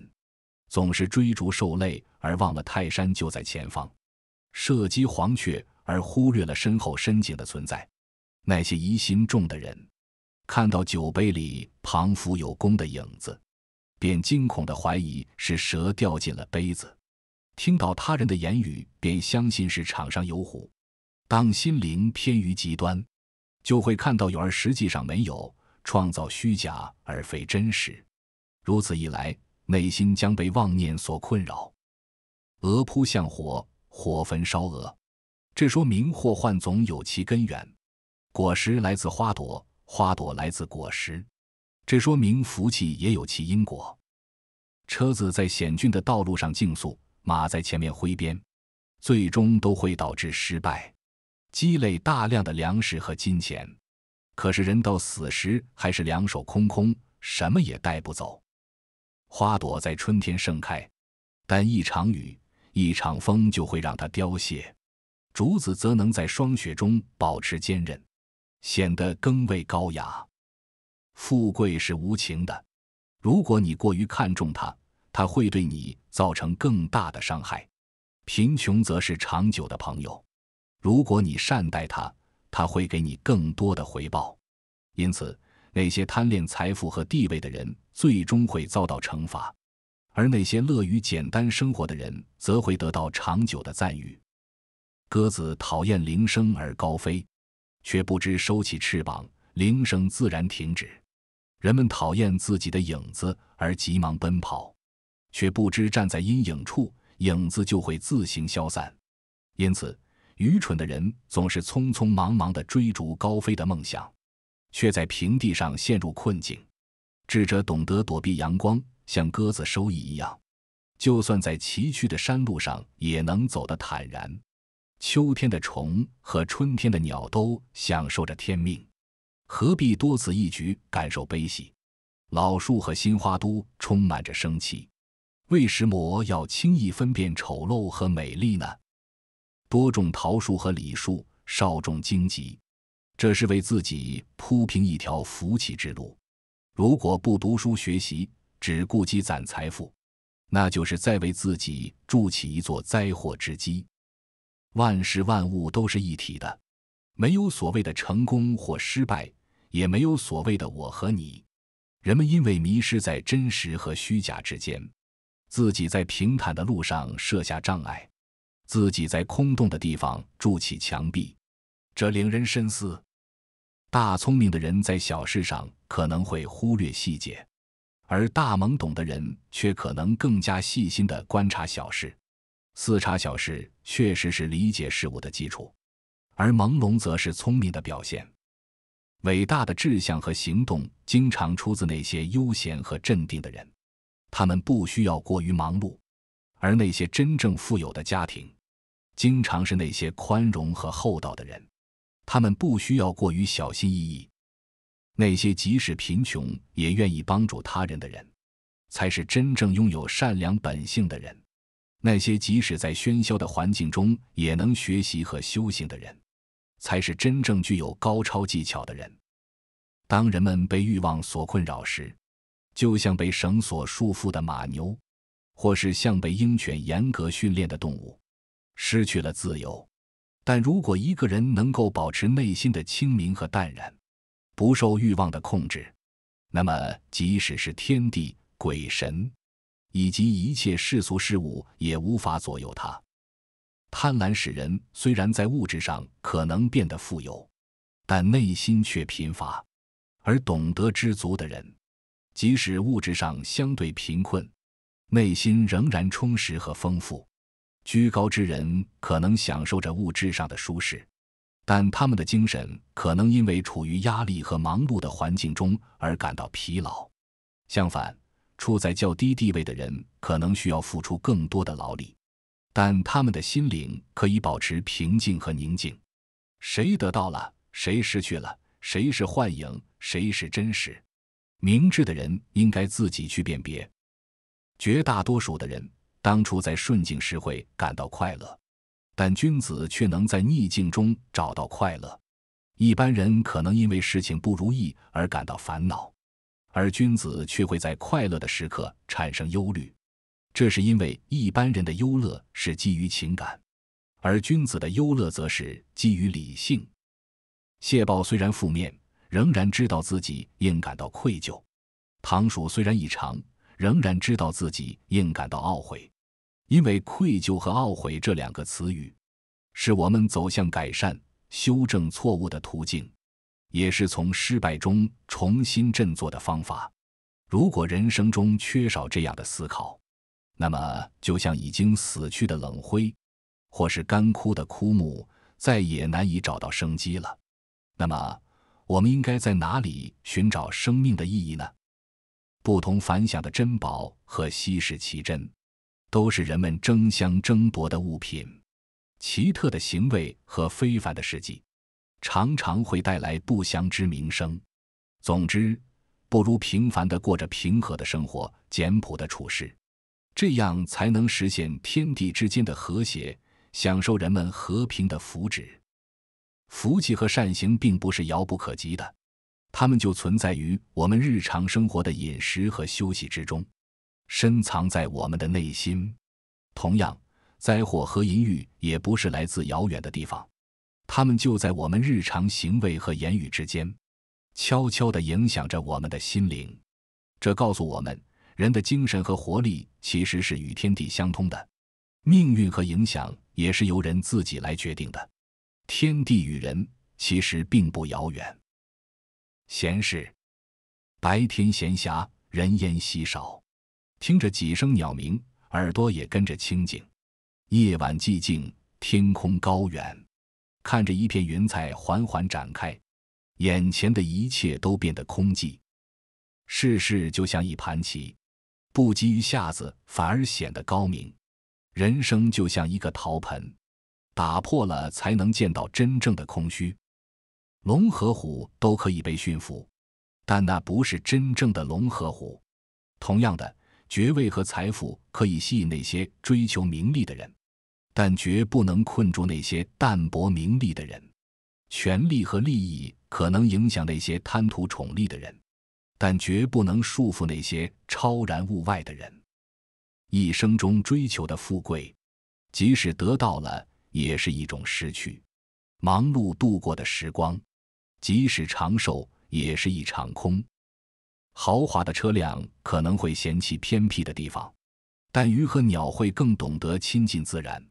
总是追逐受累而忘了泰山就在前方；射击黄雀而忽略了身后深井的存在。那些疑心重的人，看到酒杯里庞福有功的影子，便惊恐的怀疑是蛇掉进了杯子；听到他人的言语，便相信是场上有虎。当心灵偏于极端，就会看到有而实际上没有，创造虚假而非真实。如此一来，内心将被妄念所困扰。蛾扑向火，火焚烧蛾，这说明祸患总有其根源。果实来自花朵，花朵来自果实，这说明福气也有其因果。车子在险峻的道路上竞速，马在前面挥鞭，最终都会导致失败。积累大量的粮食和金钱，可是人到死时还是两手空空，什么也带不走。花朵在春天盛开，但一场雨、一场风就会让它凋谢；竹子则能在霜雪中保持坚韧，显得更为高雅。富贵是无情的，如果你过于看重它，它会对你造成更大的伤害；贫穷则是长久的朋友。如果你善待他，他会给你更多的回报。因此，那些贪恋财富和地位的人最终会遭到惩罚，而那些乐于简单生活的人则会得到长久的赞誉。鸽子讨厌铃声而高飞，却不知收起翅膀，铃声自然停止。人们讨厌自己的影子而急忙奔跑，却不知站在阴影处，影子就会自行消散。因此。愚蠢的人总是匆匆忙忙地追逐高飞的梦想，却在平地上陷入困境。智者懂得躲避阳光，像鸽子收翼一样，就算在崎岖的山路上也能走得坦然。秋天的虫和春天的鸟都享受着天命，何必多此一举感受悲喜？老树和新花都充满着生气，为什么要轻易分辨丑陋和美丽呢？多种桃树和李树，少种荆棘，这是为自己铺平一条福气之路。如果不读书学习，只顾积攒财富，那就是在为自己筑起一座灾祸之基。万事万物都是一体的，没有所谓的成功或失败，也没有所谓的我和你。人们因为迷失在真实和虚假之间，自己在平坦的路上设下障碍。自己在空洞的地方筑起墙壁，这令人深思。大聪明的人在小事上可能会忽略细节，而大懵懂的人却可能更加细心地观察小事。思察小事确实是理解事物的基础，而朦胧则是聪明的表现。伟大的志向和行动经常出自那些悠闲和镇定的人，他们不需要过于忙碌，而那些真正富有的家庭。经常是那些宽容和厚道的人，他们不需要过于小心翼翼。那些即使贫穷也愿意帮助他人的人，才是真正拥有善良本性的人。那些即使在喧嚣的环境中也能学习和修行的人，才是真正具有高超技巧的人。当人们被欲望所困扰时，就像被绳索束缚的马牛，或是像被鹰犬严格训练的动物。失去了自由，但如果一个人能够保持内心的清明和淡然，不受欲望的控制，那么即使是天地鬼神，以及一切世俗事物，也无法左右他。贪婪使人虽然在物质上可能变得富有，但内心却贫乏；而懂得知足的人，即使物质上相对贫困，内心仍然充实和丰富。居高之人可能享受着物质上的舒适，但他们的精神可能因为处于压力和忙碌的环境中而感到疲劳。相反，处在较低地位的人可能需要付出更多的劳力，但他们的心灵可以保持平静和宁静。谁得到了，谁失去了，谁是幻影，谁是真实？明智的人应该自己去辨别。绝大多数的人。当初在顺境时会感到快乐，但君子却能在逆境中找到快乐。一般人可能因为事情不如意而感到烦恼，而君子却会在快乐的时刻产生忧虑。这是因为一般人的忧乐是基于情感，而君子的忧乐则是基于理性。谢豹虽然负面，仍然知道自己应感到愧疚；唐鼠虽然异常。仍然知道自己应感到懊悔，因为愧疚和懊悔这两个词语，是我们走向改善、修正错误的途径，也是从失败中重新振作的方法。如果人生中缺少这样的思考，那么就像已经死去的冷灰，或是干枯的枯木，再也难以找到生机了。那么，我们应该在哪里寻找生命的意义呢？不同凡响的珍宝和稀世奇珍，都是人们争相争夺的物品。奇特的行为和非凡的事迹，常常会带来不祥之名声。总之，不如平凡的过着平和的生活，简朴的处事，这样才能实现天地之间的和谐，享受人们和平的福祉。福气和善行并不是遥不可及的。它们就存在于我们日常生活的饮食和休息之中，深藏在我们的内心。同样，灾祸和淫欲也不是来自遥远的地方，它们就在我们日常行为和言语之间，悄悄的影响着我们的心灵。这告诉我们，人的精神和活力其实是与天地相通的，命运和影响也是由人自己来决定的。天地与人其实并不遥远。闲事，白天闲暇，人烟稀少，听着几声鸟鸣，耳朵也跟着清静。夜晚寂静，天空高远，看着一片云彩缓缓展开，眼前的一切都变得空寂。世事就像一盘棋，不急于下子，反而显得高明。人生就像一个陶盆，打破了才能见到真正的空虚。龙和虎都可以被驯服，但那不是真正的龙和虎。同样的，爵位和财富可以吸引那些追求名利的人，但绝不能困住那些淡泊名利的人。权力和利益可能影响那些贪图宠利的人，但绝不能束缚那些超然物外的人。一生中追求的富贵，即使得到了，也是一种失去；忙碌度过的时光。即使长寿也是一场空。豪华的车辆可能会嫌弃偏僻的地方，但鱼和鸟会更懂得亲近自然。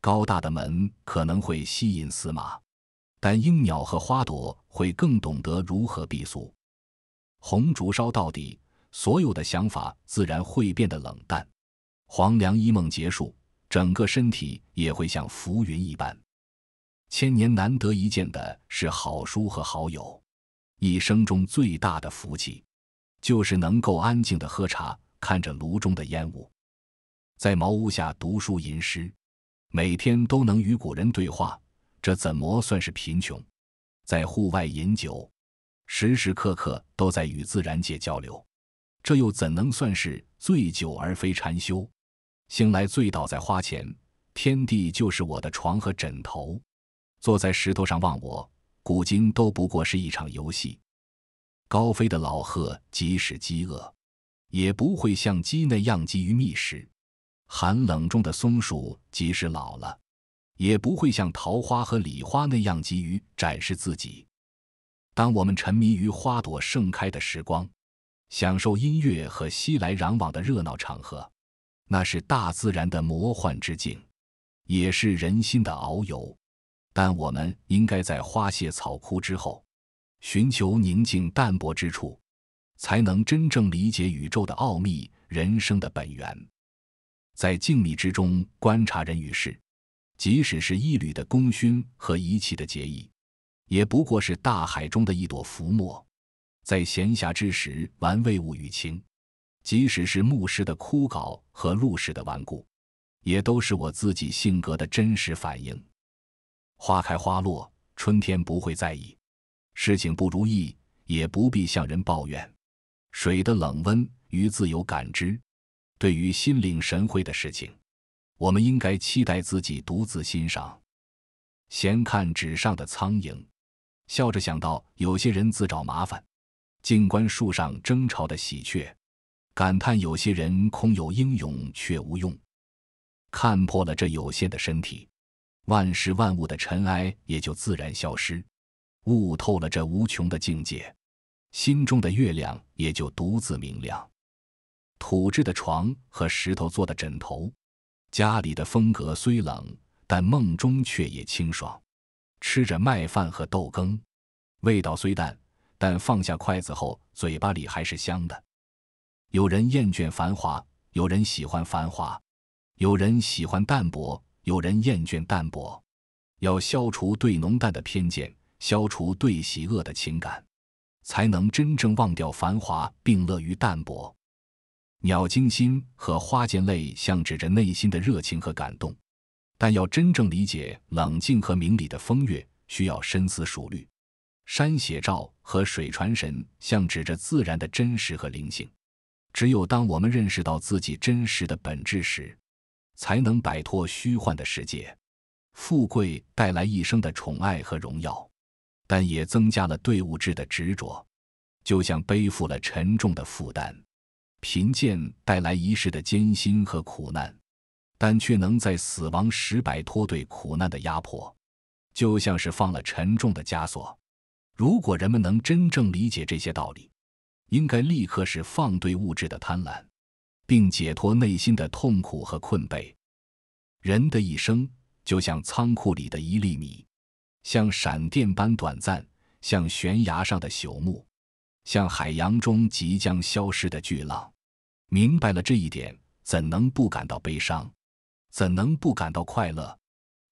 高大的门可能会吸引死马，但鹰鸟和花朵会更懂得如何避俗。红烛烧到底，所有的想法自然会变得冷淡。黄粱一梦结束，整个身体也会像浮云一般。千年难得一见的是好书和好友，一生中最大的福气，就是能够安静的喝茶，看着炉中的烟雾，在茅屋下读书吟诗，每天都能与古人对话，这怎么算是贫穷？在户外饮酒，时时刻刻都在与自然界交流，这又怎能算是醉酒而非禅修？醒来醉倒在花前，天地就是我的床和枕头。坐在石头上望我，古今都不过是一场游戏。高飞的老鹤，即使饥饿，也不会像鸡那样急于觅食；寒冷中的松鼠，即使老了，也不会像桃花和李花那样急于展示自己。当我们沉迷于花朵盛开的时光，享受音乐和熙来攘往的热闹场合，那是大自然的魔幻之境，也是人心的遨游。但我们应该在花谢草枯之后，寻求宁静淡泊之处，才能真正理解宇宙的奥秘、人生的本源。在静谧之中观察人与事，即使是一缕的功勋和一气的结义，也不过是大海中的一朵浮沫。在闲暇之时玩味物与情，即使是牧师的枯槁和路士的顽固，也都是我自己性格的真实反应。花开花落，春天不会在意；事情不如意，也不必向人抱怨。水的冷温，鱼自由感知。对于心领神会的事情，我们应该期待自己独自欣赏。闲看纸上的苍蝇，笑着想到有些人自找麻烦；静观树上争吵的喜鹊，感叹有些人空有英勇却无用。看破了这有限的身体。万事万物的尘埃也就自然消失，悟透了这无穷的境界，心中的月亮也就独自明亮。土制的床和石头做的枕头，家里的风格虽冷，但梦中却也清爽。吃着麦饭和豆羹，味道虽淡，但放下筷子后嘴巴里还是香的。有人厌倦繁华，有人喜欢繁华，有人喜欢淡泊。有人厌倦淡泊，要消除对浓淡的偏见，消除对喜恶的情感，才能真正忘掉繁华，并乐于淡泊。鸟惊心和花溅泪，像指着内心的热情和感动；但要真正理解冷静和明理的风月，需要深思熟虑。山写照和水传神，像指着自然的真实和灵性。只有当我们认识到自己真实的本质时，才能摆脱虚幻的世界。富贵带来一生的宠爱和荣耀，但也增加了对物质的执着，就像背负了沉重的负担。贫贱带来一世的艰辛和苦难，但却能在死亡时摆脱对苦难的压迫，就像是放了沉重的枷锁。如果人们能真正理解这些道理，应该立刻是放对物质的贪婪。并解脱内心的痛苦和困惫。人的一生就像仓库里的一粒米，像闪电般短暂，像悬崖上的朽木，像海洋中即将消失的巨浪。明白了这一点，怎能不感到悲伤？怎能不感到快乐？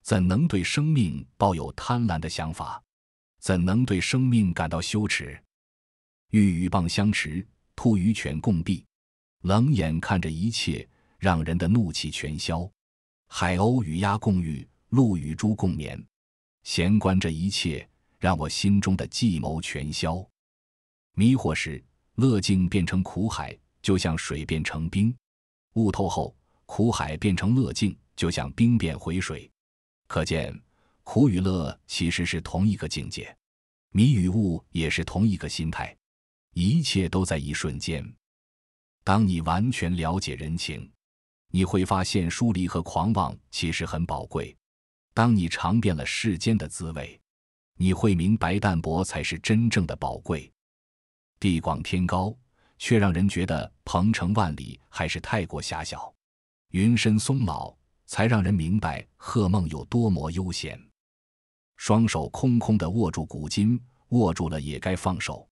怎能对生命抱有贪婪的想法？怎能对生命感到羞耻？鹬与蚌相持，兔与犬共毙。冷眼看着一切，让人的怒气全消；海鸥与鸭共浴，鹿与猪共眠，闲观这一切，让我心中的计谋全消。迷惑时，乐境变成苦海，就像水变成冰；悟透后，苦海变成乐境，就像冰变回水。可见，苦与乐其实是同一个境界，迷与悟也是同一个心态。一切都在一瞬间。当你完全了解人情，你会发现疏离和狂妄其实很宝贵。当你尝遍了世间的滋味，你会明白淡泊才是真正的宝贵。地广天高，却让人觉得鹏程万里还是太过狭小；云深松老，才让人明白鹤梦有多么悠闲。双手空空的握住古今，握住了也该放手。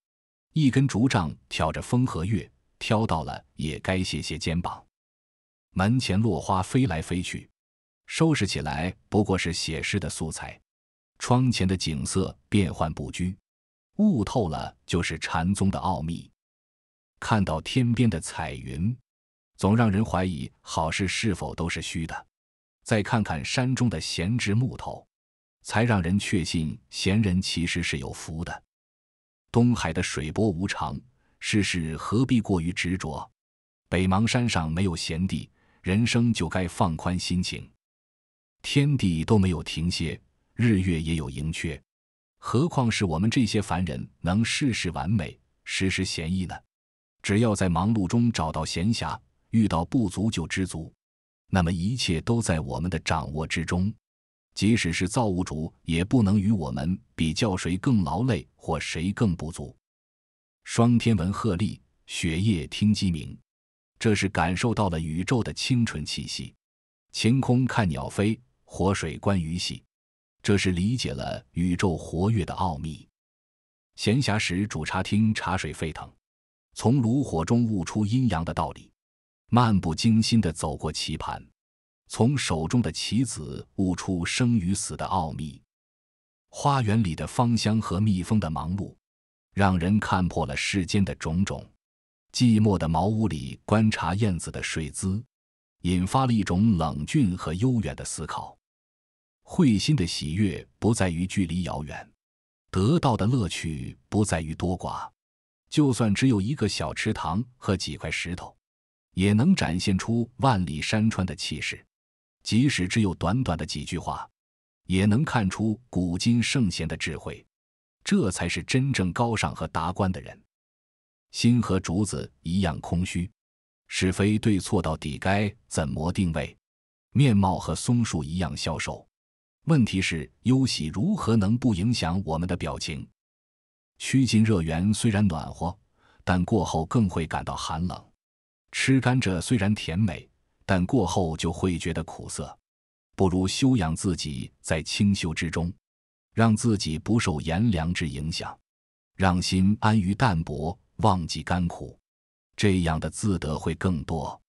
一根竹杖挑着风和月。挑到了也该歇歇肩膀。门前落花飞来飞去，收拾起来不过是写诗的素材。窗前的景色变幻不居，悟透了就是禅宗的奥秘。看到天边的彩云，总让人怀疑好事是否都是虚的；再看看山中的闲置木头，才让人确信闲人其实是有福的。东海的水波无常。世事何必过于执着？北邙山上没有贤弟，人生就该放宽心情。天地都没有停歇，日月也有盈缺，何况是我们这些凡人能事事完美、时时闲逸呢？只要在忙碌中找到闲暇，遇到不足就知足，那么一切都在我们的掌握之中。即使是造物主，也不能与我们比较谁更劳累或谁更不足。霜天闻鹤唳，雪夜听鸡鸣，这是感受到了宇宙的清纯气息；晴空看鸟飞，活水观鱼戏，这是理解了宇宙活跃的奥秘。闲暇时煮茶听茶水沸腾，从炉火中悟出阴阳的道理；漫不经心地走过棋盘，从手中的棋子悟出生与死的奥秘。花园里的芳香和蜜蜂的忙碌。让人看破了世间的种种。寂寞的茅屋里观察燕子的睡姿，引发了一种冷峻和悠远的思考。会心的喜悦不在于距离遥远，得到的乐趣不在于多寡。就算只有一个小池塘和几块石头，也能展现出万里山川的气势；即使只有短短的几句话，也能看出古今圣贤的智慧。这才是真正高尚和达观的人，心和竹子一样空虚，是非对错到底该怎么定位？面貌和松树一样消瘦，问题是忧喜如何能不影响我们的表情？趋近热源虽然暖和，但过后更会感到寒冷；吃甘蔗虽然甜美，但过后就会觉得苦涩。不如修养自己，在清修之中。让自己不受炎凉之影响，让心安于淡泊，忘记甘苦，这样的自得会更多。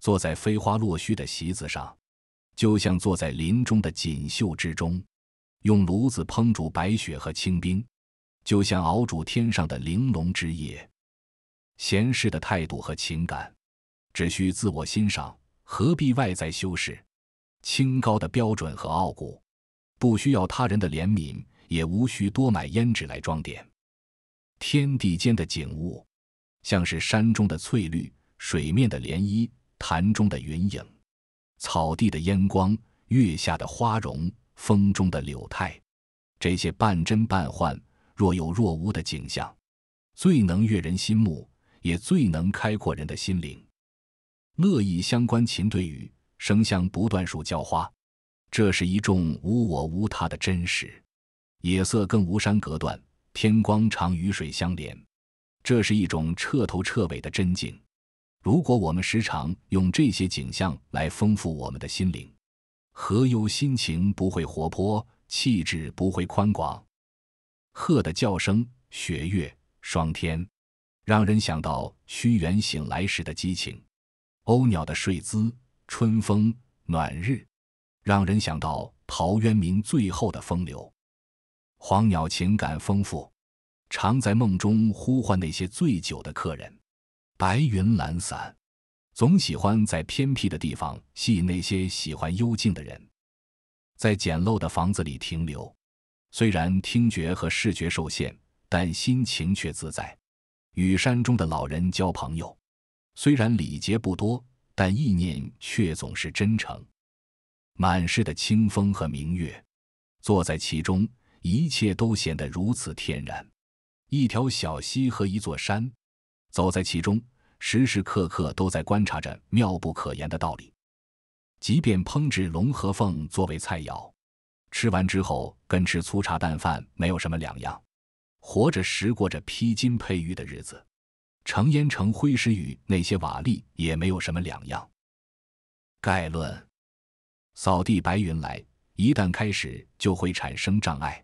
坐在飞花落絮的席子上，就像坐在林中的锦绣之中；用炉子烹煮白雪和清冰，就像熬煮天上的玲珑之夜。闲适的态度和情感，只需自我欣赏，何必外在修饰？清高的标准和傲骨。不需要他人的怜悯，也无需多买胭脂来装点。天地间的景物，像是山中的翠绿，水面的涟漪，潭中的云影，草地的烟光，月下的花容，风中的柳态，这些半真半幻、若有若无的景象，最能悦人心目，也最能开阔人的心灵。乐意相关禽对语，声香不断树叫花。这是一种无我无他的真实。野色更无山隔断，天光常与水相连。这是一种彻头彻尾的真景。如果我们时常用这些景象来丰富我们的心灵，何忧心情不会活泼，气质不会宽广？鹤的叫声，雪月霜天，让人想到屈原醒来时的激情；鸥鸟的睡姿，春风暖日。让人想到陶渊明最后的风流。黄鸟情感丰富，常在梦中呼唤那些醉酒的客人。白云懒散，总喜欢在偏僻的地方吸引那些喜欢幽静的人，在简陋的房子里停留。虽然听觉和视觉受限，但心情却自在。与山中的老人交朋友，虽然礼节不多，但意念却总是真诚。满是的清风和明月，坐在其中，一切都显得如此天然。一条小溪和一座山，走在其中，时时刻刻都在观察着妙不可言的道理。即便烹制龙和凤作为菜肴，吃完之后跟吃粗茶淡饭没有什么两样。活着时过着披金佩玉的日子，成烟成灰时与那些瓦砾也没有什么两样。概论。扫地白云来，一旦开始就会产生障碍。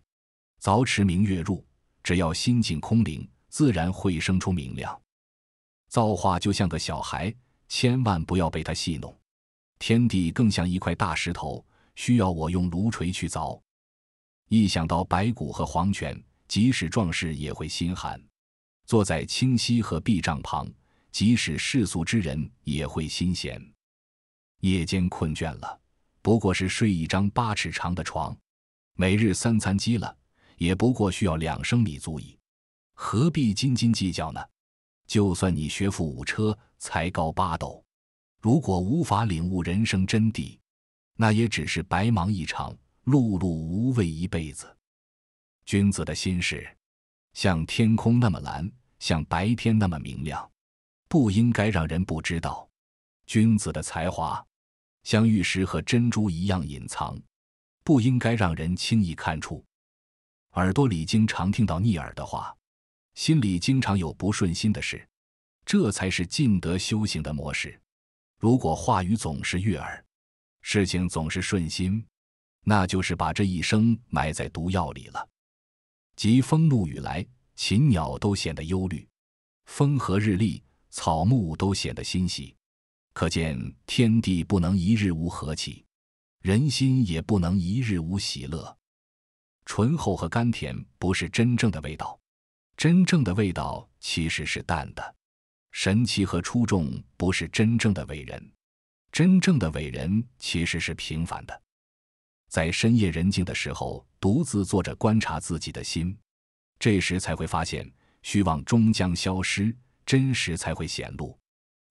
凿池明月入，只要心境空灵，自然会生出明亮。造化就像个小孩，千万不要被他戏弄。天地更像一块大石头，需要我用炉锤去凿。一想到白骨和黄泉，即使壮士也会心寒。坐在清溪和壁障旁，即使世俗之人也会心闲。夜间困倦了。不过是睡一张八尺长的床，每日三餐饥了，也不过需要两升米足矣，何必斤斤计较呢？就算你学富五车，才高八斗，如果无法领悟人生真谛，那也只是白忙一场，碌碌无为一辈子。君子的心事，像天空那么蓝，像白天那么明亮，不应该让人不知道。君子的才华。像玉石和珍珠一样隐藏，不应该让人轻易看出。耳朵里经常听到逆耳的话，心里经常有不顺心的事，这才是尽德修行的模式。如果话语总是悦耳，事情总是顺心，那就是把这一生埋在毒药里了。疾风怒雨来，禽鸟都显得忧虑；风和日丽，草木都显得欣喜。可见天地不能一日无和气，人心也不能一日无喜乐。醇厚和甘甜不是真正的味道，真正的味道其实是淡的。神奇和出众不是真正的伟人，真正的伟人其实是平凡的。在深夜人静的时候，独自坐着观察自己的心，这时才会发现，虚妄终将消失，真实才会显露。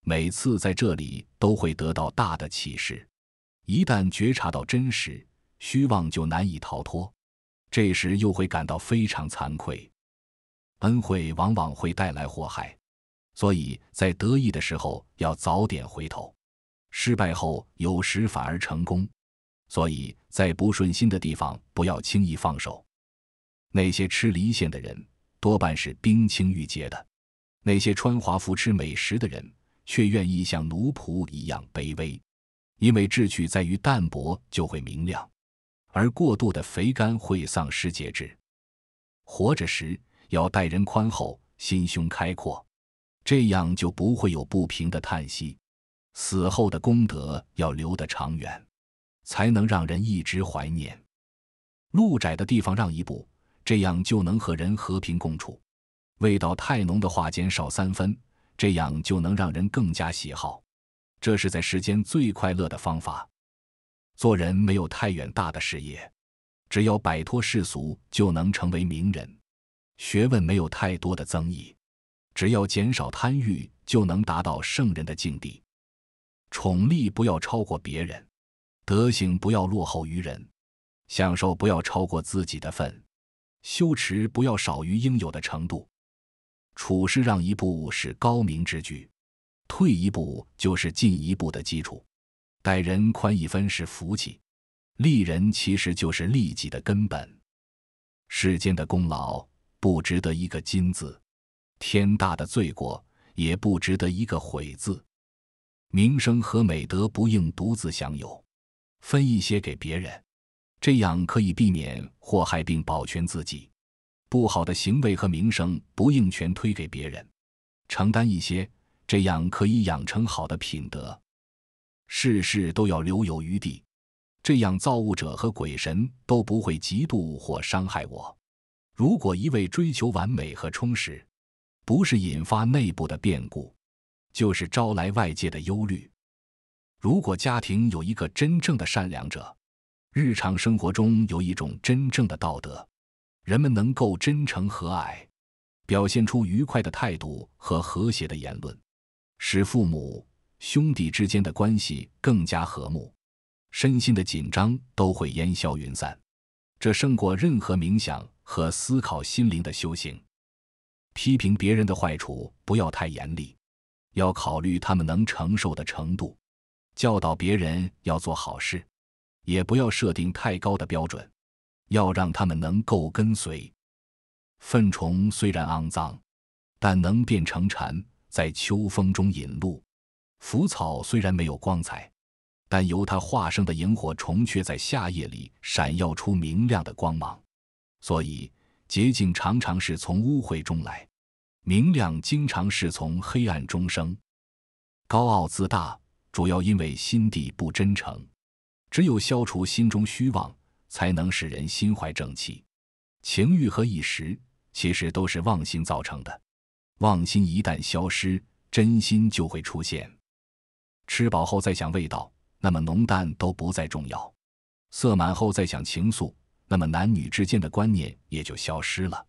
每次在这里都会得到大的启示。一旦觉察到真实，虚妄就难以逃脱。这时又会感到非常惭愧。恩惠往往会带来祸害，所以在得意的时候要早点回头。失败后有时反而成功，所以在不顺心的地方不要轻易放手。那些吃离线的人多半是冰清玉洁的；那些穿华服吃美食的人。却愿意像奴仆一样卑微，因为志趣在于淡泊，就会明亮；而过度的肥甘会丧失节制。活着时要待人宽厚，心胸开阔，这样就不会有不平的叹息。死后的功德要留得长远，才能让人一直怀念。路窄的地方让一步，这样就能和人和平共处。味道太浓的话，减少三分。这样就能让人更加喜好，这是在世间最快乐的方法。做人没有太远大的事业，只要摆脱世俗就能成为名人。学问没有太多的增益，只要减少贪欲就能达到圣人的境地。宠利不要超过别人，德行不要落后于人，享受不要超过自己的份，修持不要少于应有的程度。处事让一步是高明之举，退一步就是进一步的基础；待人宽一分是福气，利人其实就是利己的根本。世间的功劳不值得一个“金”字，天大的罪过也不值得一个“悔字。名声和美德不应独自享有，分一些给别人，这样可以避免祸害并保全自己。不好的行为和名声不应全推给别人，承担一些，这样可以养成好的品德。事事都要留有余地，这样造物者和鬼神都不会嫉妒或伤害我。如果一味追求完美和充实，不是引发内部的变故，就是招来外界的忧虑。如果家庭有一个真正的善良者，日常生活中有一种真正的道德。人们能够真诚和蔼，表现出愉快的态度和和谐的言论，使父母兄弟之间的关系更加和睦，身心的紧张都会烟消云散。这胜过任何冥想和思考心灵的修行。批评别人的坏处不要太严厉，要考虑他们能承受的程度。教导别人要做好事，也不要设定太高的标准。要让他们能够跟随。粪虫虽然肮脏，但能变成蝉，在秋风中引路；腐草虽然没有光彩，但由它化生的萤火虫却在夏夜里闪耀出明亮的光芒。所以，洁净常常是从污秽中来，明亮经常是从黑暗中生。高傲自大，主要因为心底不真诚。只有消除心中虚妄。才能使人心怀正气，情欲和一时其实都是妄心造成的。妄心一旦消失，真心就会出现。吃饱后再想味道，那么浓淡都不再重要；色满后再想情愫，那么男女之间的观念也就消失了。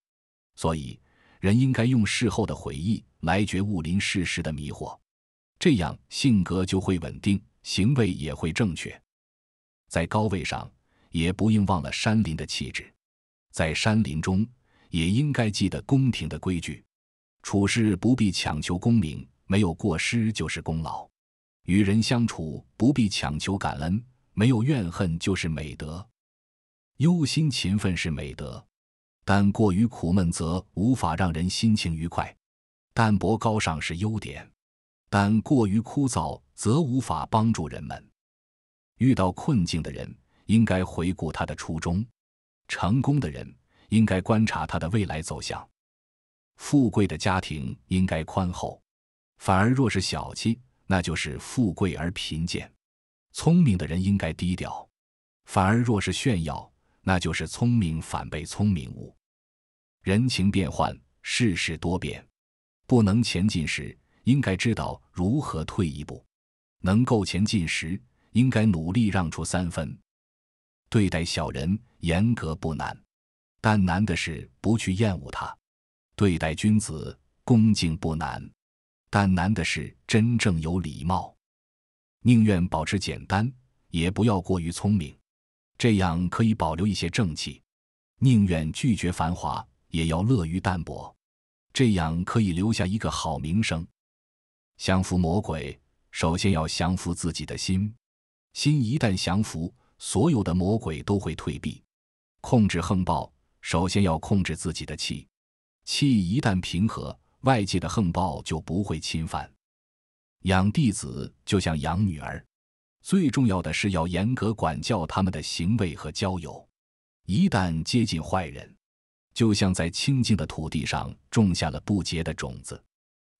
所以，人应该用事后的回忆来觉悟临世时的迷惑，这样性格就会稳定，行为也会正确。在高位上。也不应忘了山林的气质，在山林中也应该记得宫廷的规矩。处事不必强求功名，没有过失就是功劳；与人相处不必强求感恩，没有怨恨就是美德。忧心勤奋是美德，但过于苦闷则无法让人心情愉快；淡泊高尚是优点，但过于枯燥则无法帮助人们遇到困境的人。应该回顾他的初衷，成功的人应该观察他的未来走向，富贵的家庭应该宽厚，反而若是小气，那就是富贵而贫贱。聪明的人应该低调，反而若是炫耀，那就是聪明反被聪明误。人情变幻，世事多变，不能前进时，应该知道如何退一步；能够前进时，应该努力让出三分。对待小人严格不难，但难的是不去厌恶他；对待君子恭敬不难，但难的是真正有礼貌。宁愿保持简单，也不要过于聪明，这样可以保留一些正气；宁愿拒绝繁华，也要乐于淡泊，这样可以留下一个好名声。降服魔鬼，首先要降服自己的心，心一旦降服。所有的魔鬼都会退避。控制横暴，首先要控制自己的气。气一旦平和，外界的横暴就不会侵犯。养弟子就像养女儿，最重要的是要严格管教他们的行为和交友。一旦接近坏人，就像在清净的土地上种下了不洁的种子，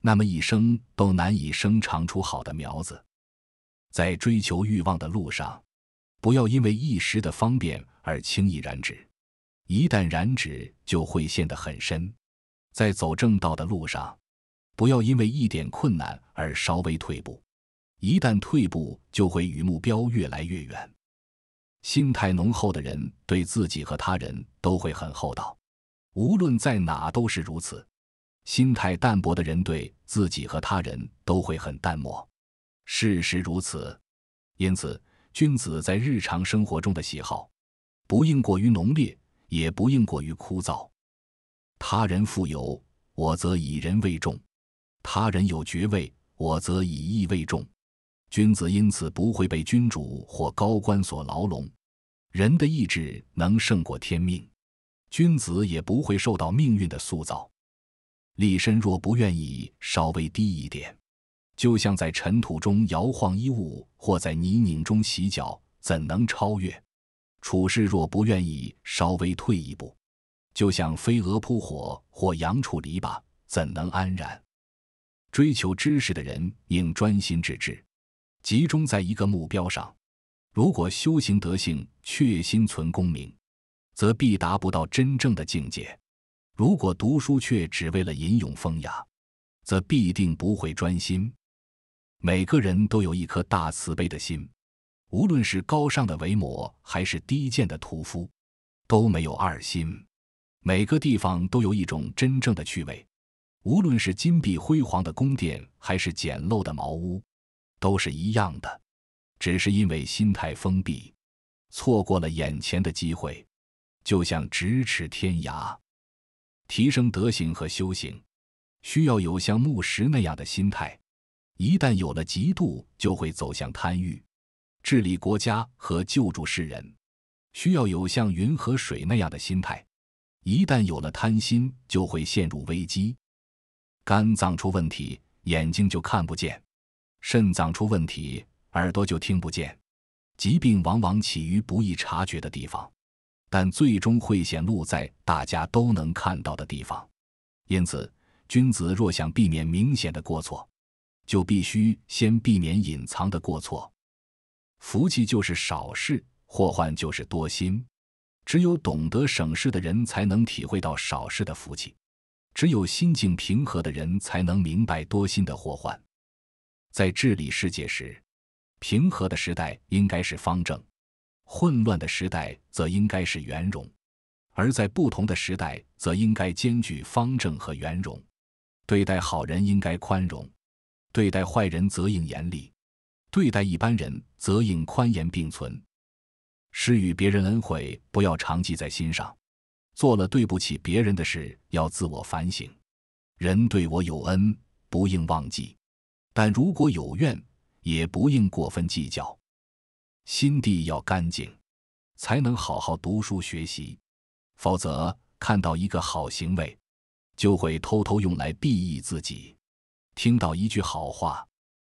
那么一生都难以生长出好的苗子。在追求欲望的路上。不要因为一时的方便而轻易染指，一旦染指就会陷得很深。在走正道的路上，不要因为一点困难而稍微退步，一旦退步就会与目标越来越远。心态浓厚的人，对自己和他人都会很厚道，无论在哪都是如此。心态淡薄的人，对自己和他人都会很淡漠。事实如此，因此。君子在日常生活中的喜好，不应过于浓烈，也不应过于枯燥。他人富有，我则以人为重；他人有爵位，我则以义为重。君子因此不会被君主或高官所牢笼。人的意志能胜过天命，君子也不会受到命运的塑造。立身若不愿意稍微低一点。就像在尘土中摇晃衣物，或在泥泞中洗脚，怎能超越？处事若不愿意稍微退一步，就像飞蛾扑火或羊处篱笆，怎能安然？追求知识的人应专心致志，集中在一个目标上。如果修行德性却心存功名，则必达不到真正的境界。如果读书却只为了吟咏风雅，则必定不会专心。每个人都有一颗大慈悲的心，无论是高尚的维摩，还是低贱的屠夫，都没有二心。每个地方都有一种真正的趣味，无论是金碧辉煌的宫殿，还是简陋的茅屋，都是一样的。只是因为心态封闭，错过了眼前的机会，就像咫尺天涯。提升德行和修行，需要有像牧师那样的心态。一旦有了嫉妒，就会走向贪欲；治理国家和救助世人，需要有像云和水那样的心态。一旦有了贪心，就会陷入危机。肝脏出问题，眼睛就看不见；肾脏出问题，耳朵就听不见。疾病往往起于不易察觉的地方，但最终会显露在大家都能看到的地方。因此，君子若想避免明显的过错，就必须先避免隐藏的过错，福气就是少事，祸患就是多心。只有懂得省事的人，才能体会到少事的福气；只有心境平和的人，才能明白多心的祸患。在治理世界时，平和的时代应该是方正，混乱的时代则应该是圆融；而在不同的时代，则应该兼具方正和圆融。对待好人，应该宽容。对待坏人则应严厉，对待一般人则应宽严并存。施与别人恩惠，不要常记在心上；做了对不起别人的事，要自我反省。人对我有恩，不应忘记；但如果有怨，也不应过分计较。心地要干净，才能好好读书学习；否则，看到一个好行为，就会偷偷用来裨益自己。听到一句好话，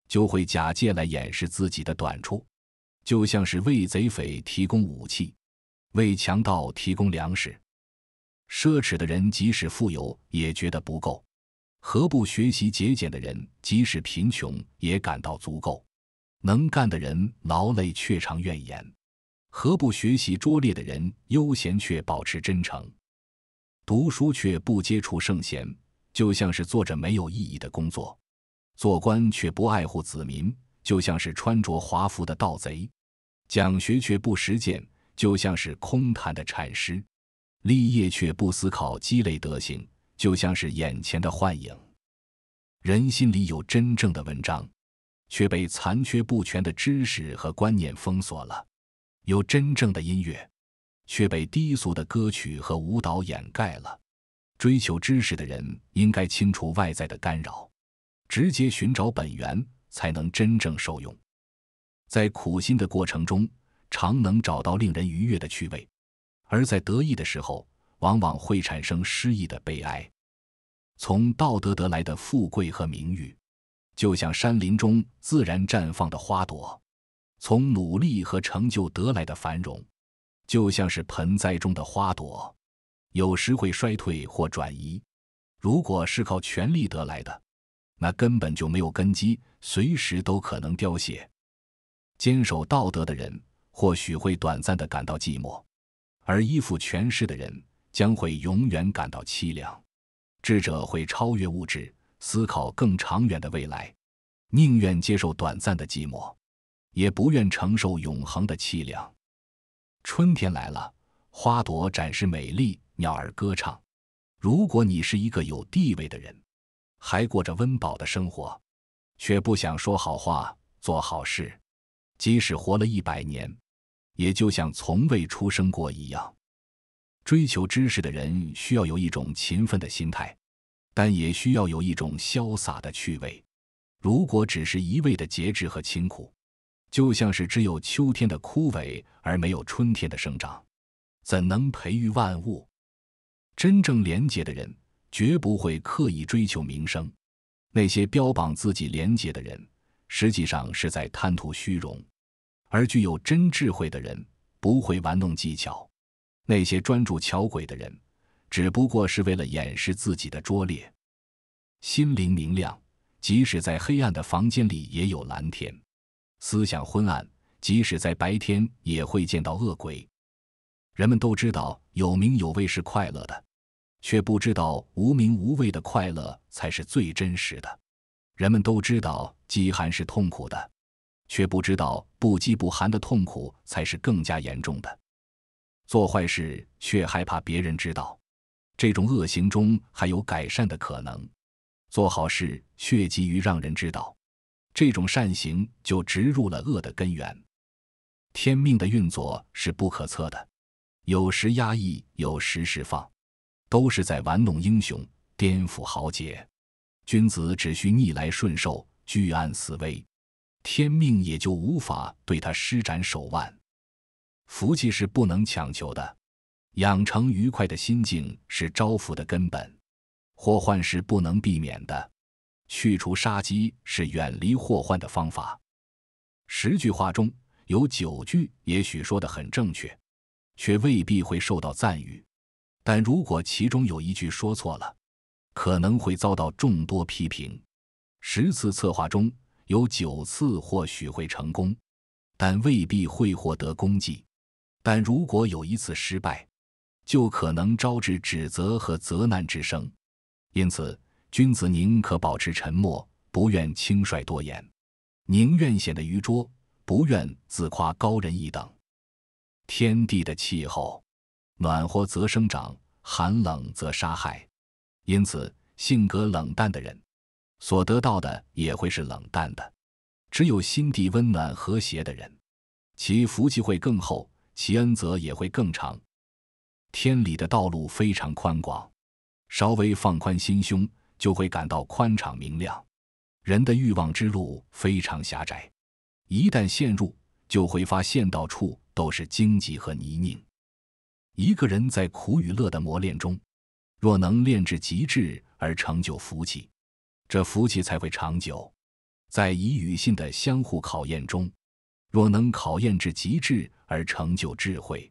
就会假借来掩饰自己的短处，就像是为贼匪提供武器，为强盗提供粮食。奢侈的人即使富有也觉得不够，何不学习节俭的人？即使贫穷也感到足够。能干的人劳累却常怨言，何不学习拙劣的人？悠闲却保持真诚，读书却不接触圣贤。就像是做着没有意义的工作，做官却不爱护子民，就像是穿着华服的盗贼；讲学却不实践，就像是空谈的禅师；立业却不思考积累德行，就像是眼前的幻影。人心里有真正的文章，却被残缺不全的知识和观念封锁了；有真正的音乐，却被低俗的歌曲和舞蹈掩盖了。追求知识的人应该清除外在的干扰，直接寻找本源，才能真正受用。在苦心的过程中，常能找到令人愉悦的趣味；而在得意的时候，往往会产生失意的悲哀。从道德得来的富贵和名誉，就像山林中自然绽放的花朵；从努力和成就得来的繁荣，就像是盆栽中的花朵。有时会衰退或转移。如果是靠权力得来的，那根本就没有根基，随时都可能凋谢。坚守道德的人，或许会短暂的感到寂寞；而依附权势的人，将会永远感到凄凉。智者会超越物质，思考更长远的未来，宁愿接受短暂的寂寞，也不愿承受永恒的凄凉。春天来了，花朵展示美丽。鸟儿歌唱。如果你是一个有地位的人，还过着温饱的生活，却不想说好话、做好事，即使活了一百年，也就像从未出生过一样。追求知识的人需要有一种勤奋的心态，但也需要有一种潇洒的趣味。如果只是一味的节制和清苦，就像是只有秋天的枯萎而没有春天的生长，怎能培育万物？真正廉洁的人绝不会刻意追求名声，那些标榜自己廉洁的人实际上是在贪图虚荣，而具有真智慧的人不会玩弄技巧，那些专注巧诡的人只不过是为了掩饰自己的拙劣。心灵明亮，即使在黑暗的房间里也有蓝天；思想昏暗，即使在白天也会见到恶鬼。人们都知道有名有位是快乐的。却不知道无名无畏的快乐才是最真实的。人们都知道饥寒是痛苦的，却不知道不饥不寒的痛苦才是更加严重的。做坏事却害怕别人知道，这种恶行中还有改善的可能；做好事却急于让人知道，这种善行就植入了恶的根源。天命的运作是不可测的，有时压抑，有时释放。都是在玩弄英雄，颠覆豪杰。君子只需逆来顺受，居安思危，天命也就无法对他施展手腕。福气是不能强求的，养成愉快的心境是招福的根本。祸患是不能避免的，去除杀机是远离祸患的方法。十句话中有九句也许说的很正确，却未必会受到赞誉。但如果其中有一句说错了，可能会遭到众多批评。十次策划中有九次或许会成功，但未必会获得功绩。但如果有一次失败，就可能招致指责和责难之声。因此，君子宁可保持沉默，不愿轻率多言，宁愿显得愚拙，不愿自夸高人一等。天地的气候。暖和则生长，寒冷则杀害。因此，性格冷淡的人，所得到的也会是冷淡的。只有心地温暖和谐的人，其福气会更厚，其恩泽也会更长。天理的道路非常宽广，稍微放宽心胸，就会感到宽敞明亮。人的欲望之路非常狭窄，一旦陷入，就会发现到处都是荆棘和泥泞。一个人在苦与乐的磨练中，若能炼至极致而成就福气，这福气才会长久；在疑与信的相互考验中，若能考验至极致而成就智慧，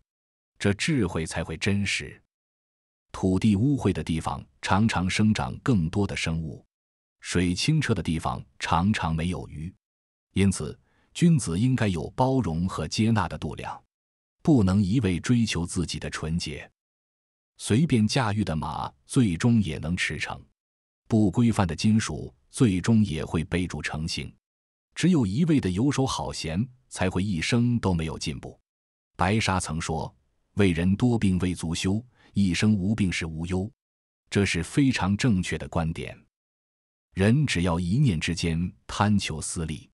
这智慧才会真实。土地污秽的地方常常生长更多的生物，水清澈的地方常常没有鱼。因此，君子应该有包容和接纳的度量。不能一味追求自己的纯洁，随便驾驭的马最终也能驰骋；不规范的金属最终也会背住成型。只有一味的游手好闲，才会一生都没有进步。白沙曾说：“为人多病未足修，一生无病是无忧。”这是非常正确的观点。人只要一念之间贪求私利，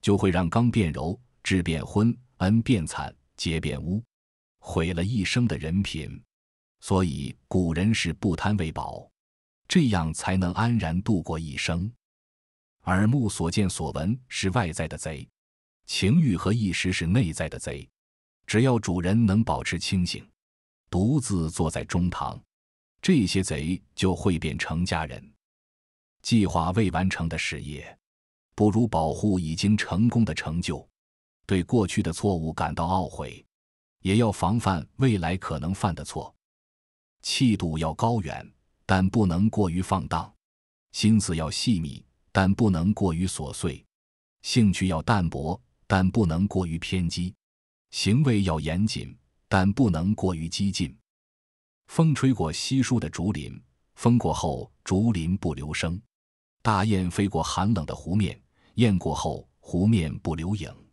就会让刚变柔，智变昏，恩变惨。皆变污，毁了一生的人品，所以古人是不贪为宝，这样才能安然度过一生。耳目所见所闻是外在的贼，情欲和意识是内在的贼。只要主人能保持清醒，独自坐在中堂，这些贼就会变成家人。计划未完成的事业，不如保护已经成功的成就。对过去的错误感到懊悔，也要防范未来可能犯的错。气度要高远，但不能过于放荡；心思要细密，但不能过于琐碎；兴趣要淡薄，但不能过于偏激；行为要严谨，但不能过于激进。风吹过稀疏的竹林，风过后竹林不留声；大雁飞过寒冷的湖面，雁过后湖面不留影。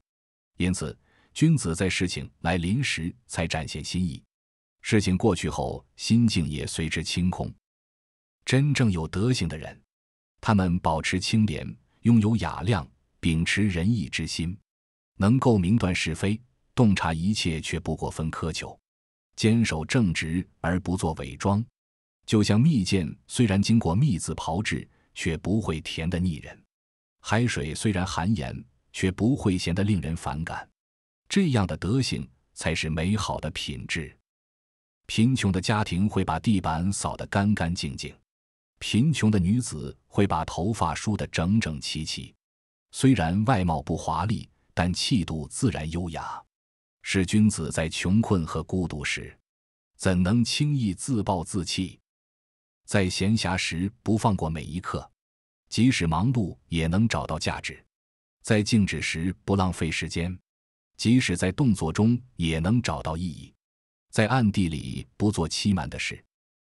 因此，君子在事情来临时才展现心意，事情过去后，心境也随之清空。真正有德行的人，他们保持清廉，拥有雅量，秉持仁义之心，能够明断是非，洞察一切，却不过分苛求，坚守正直而不做伪装。就像蜜饯，虽然经过蜜字炮制，却不会甜的腻人；海水虽然含盐。却不会显得令人反感，这样的德行才是美好的品质。贫穷的家庭会把地板扫得干干净净，贫穷的女子会把头发梳得整整齐齐。虽然外貌不华丽，但气度自然优雅。是君子在穷困和孤独时，怎能轻易自暴自弃？在闲暇时不放过每一刻，即使忙碌也能找到价值。在静止时不浪费时间，即使在动作中也能找到意义；在暗地里不做欺瞒的事，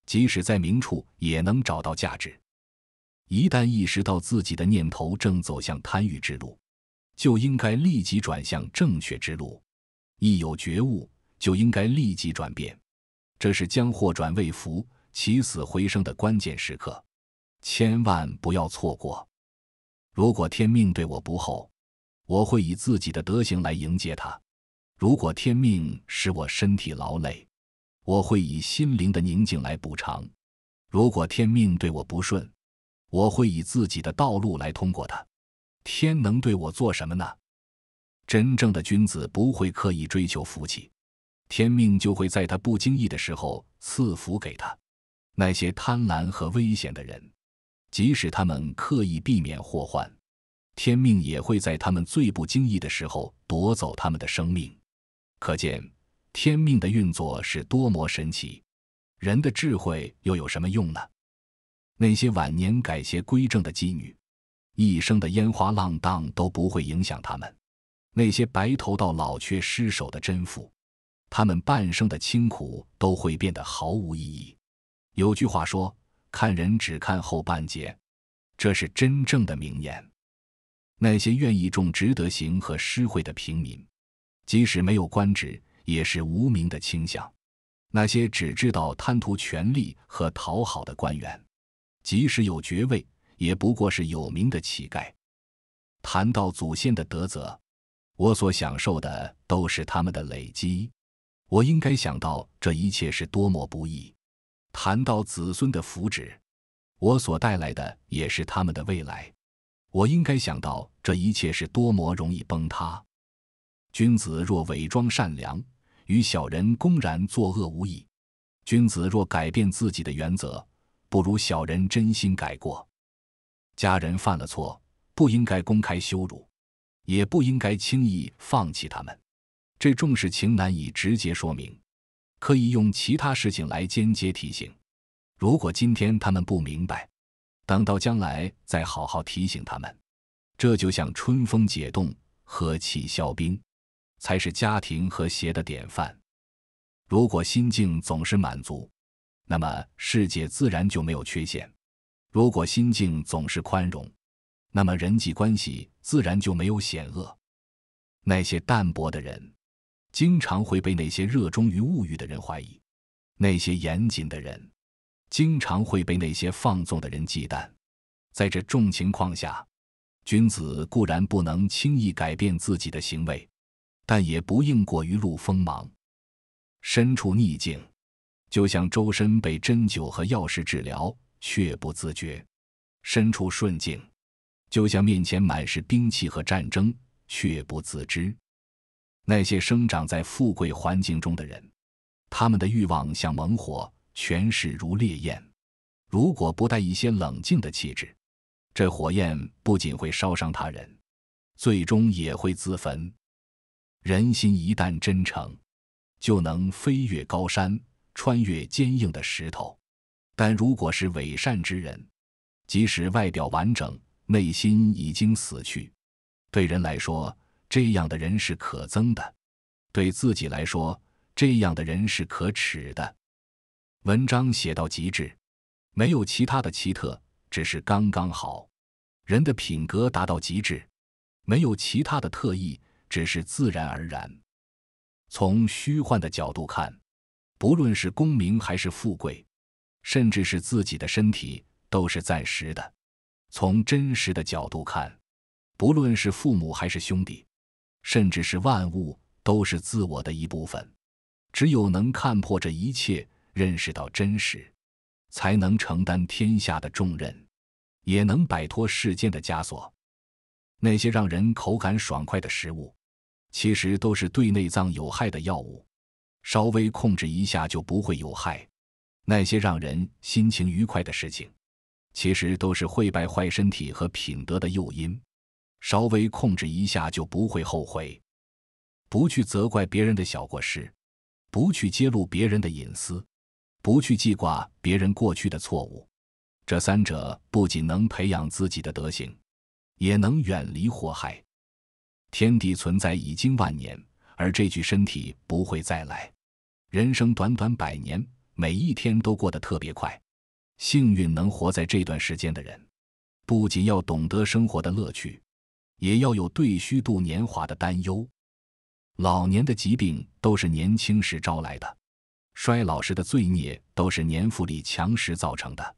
即使在明处也能找到价值。一旦意识到自己的念头正走向贪欲之路，就应该立即转向正确之路。一有觉悟，就应该立即转变，这是将祸转为福、起死回生的关键时刻，千万不要错过。如果天命对我不厚，我会以自己的德行来迎接他；如果天命使我身体劳累，我会以心灵的宁静来补偿；如果天命对我不顺，我会以自己的道路来通过它。天能对我做什么呢？真正的君子不会刻意追求福气，天命就会在他不经意的时候赐福给他。那些贪婪和危险的人。即使他们刻意避免祸患，天命也会在他们最不经意的时候夺走他们的生命。可见，天命的运作是多么神奇。人的智慧又有什么用呢？那些晚年改邪归正的妓女，一生的烟花浪荡都不会影响他们；那些白头到老却失手的贞妇，他们半生的清苦都会变得毫无意义。有句话说。看人只看后半截，这是真正的名言。那些愿意种值得行和诗会的平民，即使没有官职，也是无名的倾向；那些只知道贪图权力和讨好的官员，即使有爵位，也不过是有名的乞丐。谈到祖先的德泽，我所享受的都是他们的累积。我应该想到这一切是多么不易。谈到子孙的福祉，我所带来的也是他们的未来。我应该想到这一切是多么容易崩塌。君子若伪装善良，与小人公然作恶无异；君子若改变自己的原则，不如小人真心改过。家人犯了错，不应该公开羞辱，也不应该轻易放弃他们。这重视情难以直接说明。可以用其他事情来间接提醒。如果今天他们不明白，等到将来再好好提醒他们。这就像春风解冻，和气消冰，才是家庭和谐的典范。如果心境总是满足，那么世界自然就没有缺陷；如果心境总是宽容，那么人际关系自然就没有险恶。那些淡泊的人。经常会被那些热衷于物欲的人怀疑，那些严谨的人，经常会被那些放纵的人忌惮。在这种情况下，君子固然不能轻易改变自己的行为，但也不应过于露锋芒。身处逆境，就像周身被针灸和药石治疗，却不自觉；身处顺境，就像面前满是兵器和战争，却不自知。那些生长在富贵环境中的人，他们的欲望像猛火，权势如烈焰。如果不带一些冷静的气质，这火焰不仅会烧伤他人，最终也会自焚。人心一旦真诚，就能飞越高山，穿越坚硬的石头。但如果是伪善之人，即使外表完整，内心已经死去。对人来说。这样的人是可憎的，对自己来说，这样的人是可耻的。文章写到极致，没有其他的奇特，只是刚刚好。人的品格达到极致，没有其他的特异，只是自然而然。从虚幻的角度看，不论是功名还是富贵，甚至是自己的身体，都是暂时的；从真实的角度看，不论是父母还是兄弟。甚至是万物都是自我的一部分，只有能看破这一切，认识到真实，才能承担天下的重任，也能摆脱世间的枷锁。那些让人口感爽快的食物，其实都是对内脏有害的药物，稍微控制一下就不会有害。那些让人心情愉快的事情，其实都是会败坏身体和品德的诱因。稍微控制一下就不会后悔，不去责怪别人的小过失，不去揭露别人的隐私，不去记挂别人过去的错误，这三者不仅能培养自己的德行，也能远离祸害。天地存在已经万年，而这具身体不会再来。人生短短百年，每一天都过得特别快。幸运能活在这段时间的人，不仅要懂得生活的乐趣。也要有对虚度年华的担忧。老年的疾病都是年轻时招来的，衰老时的罪孽都是年富力强时造成的。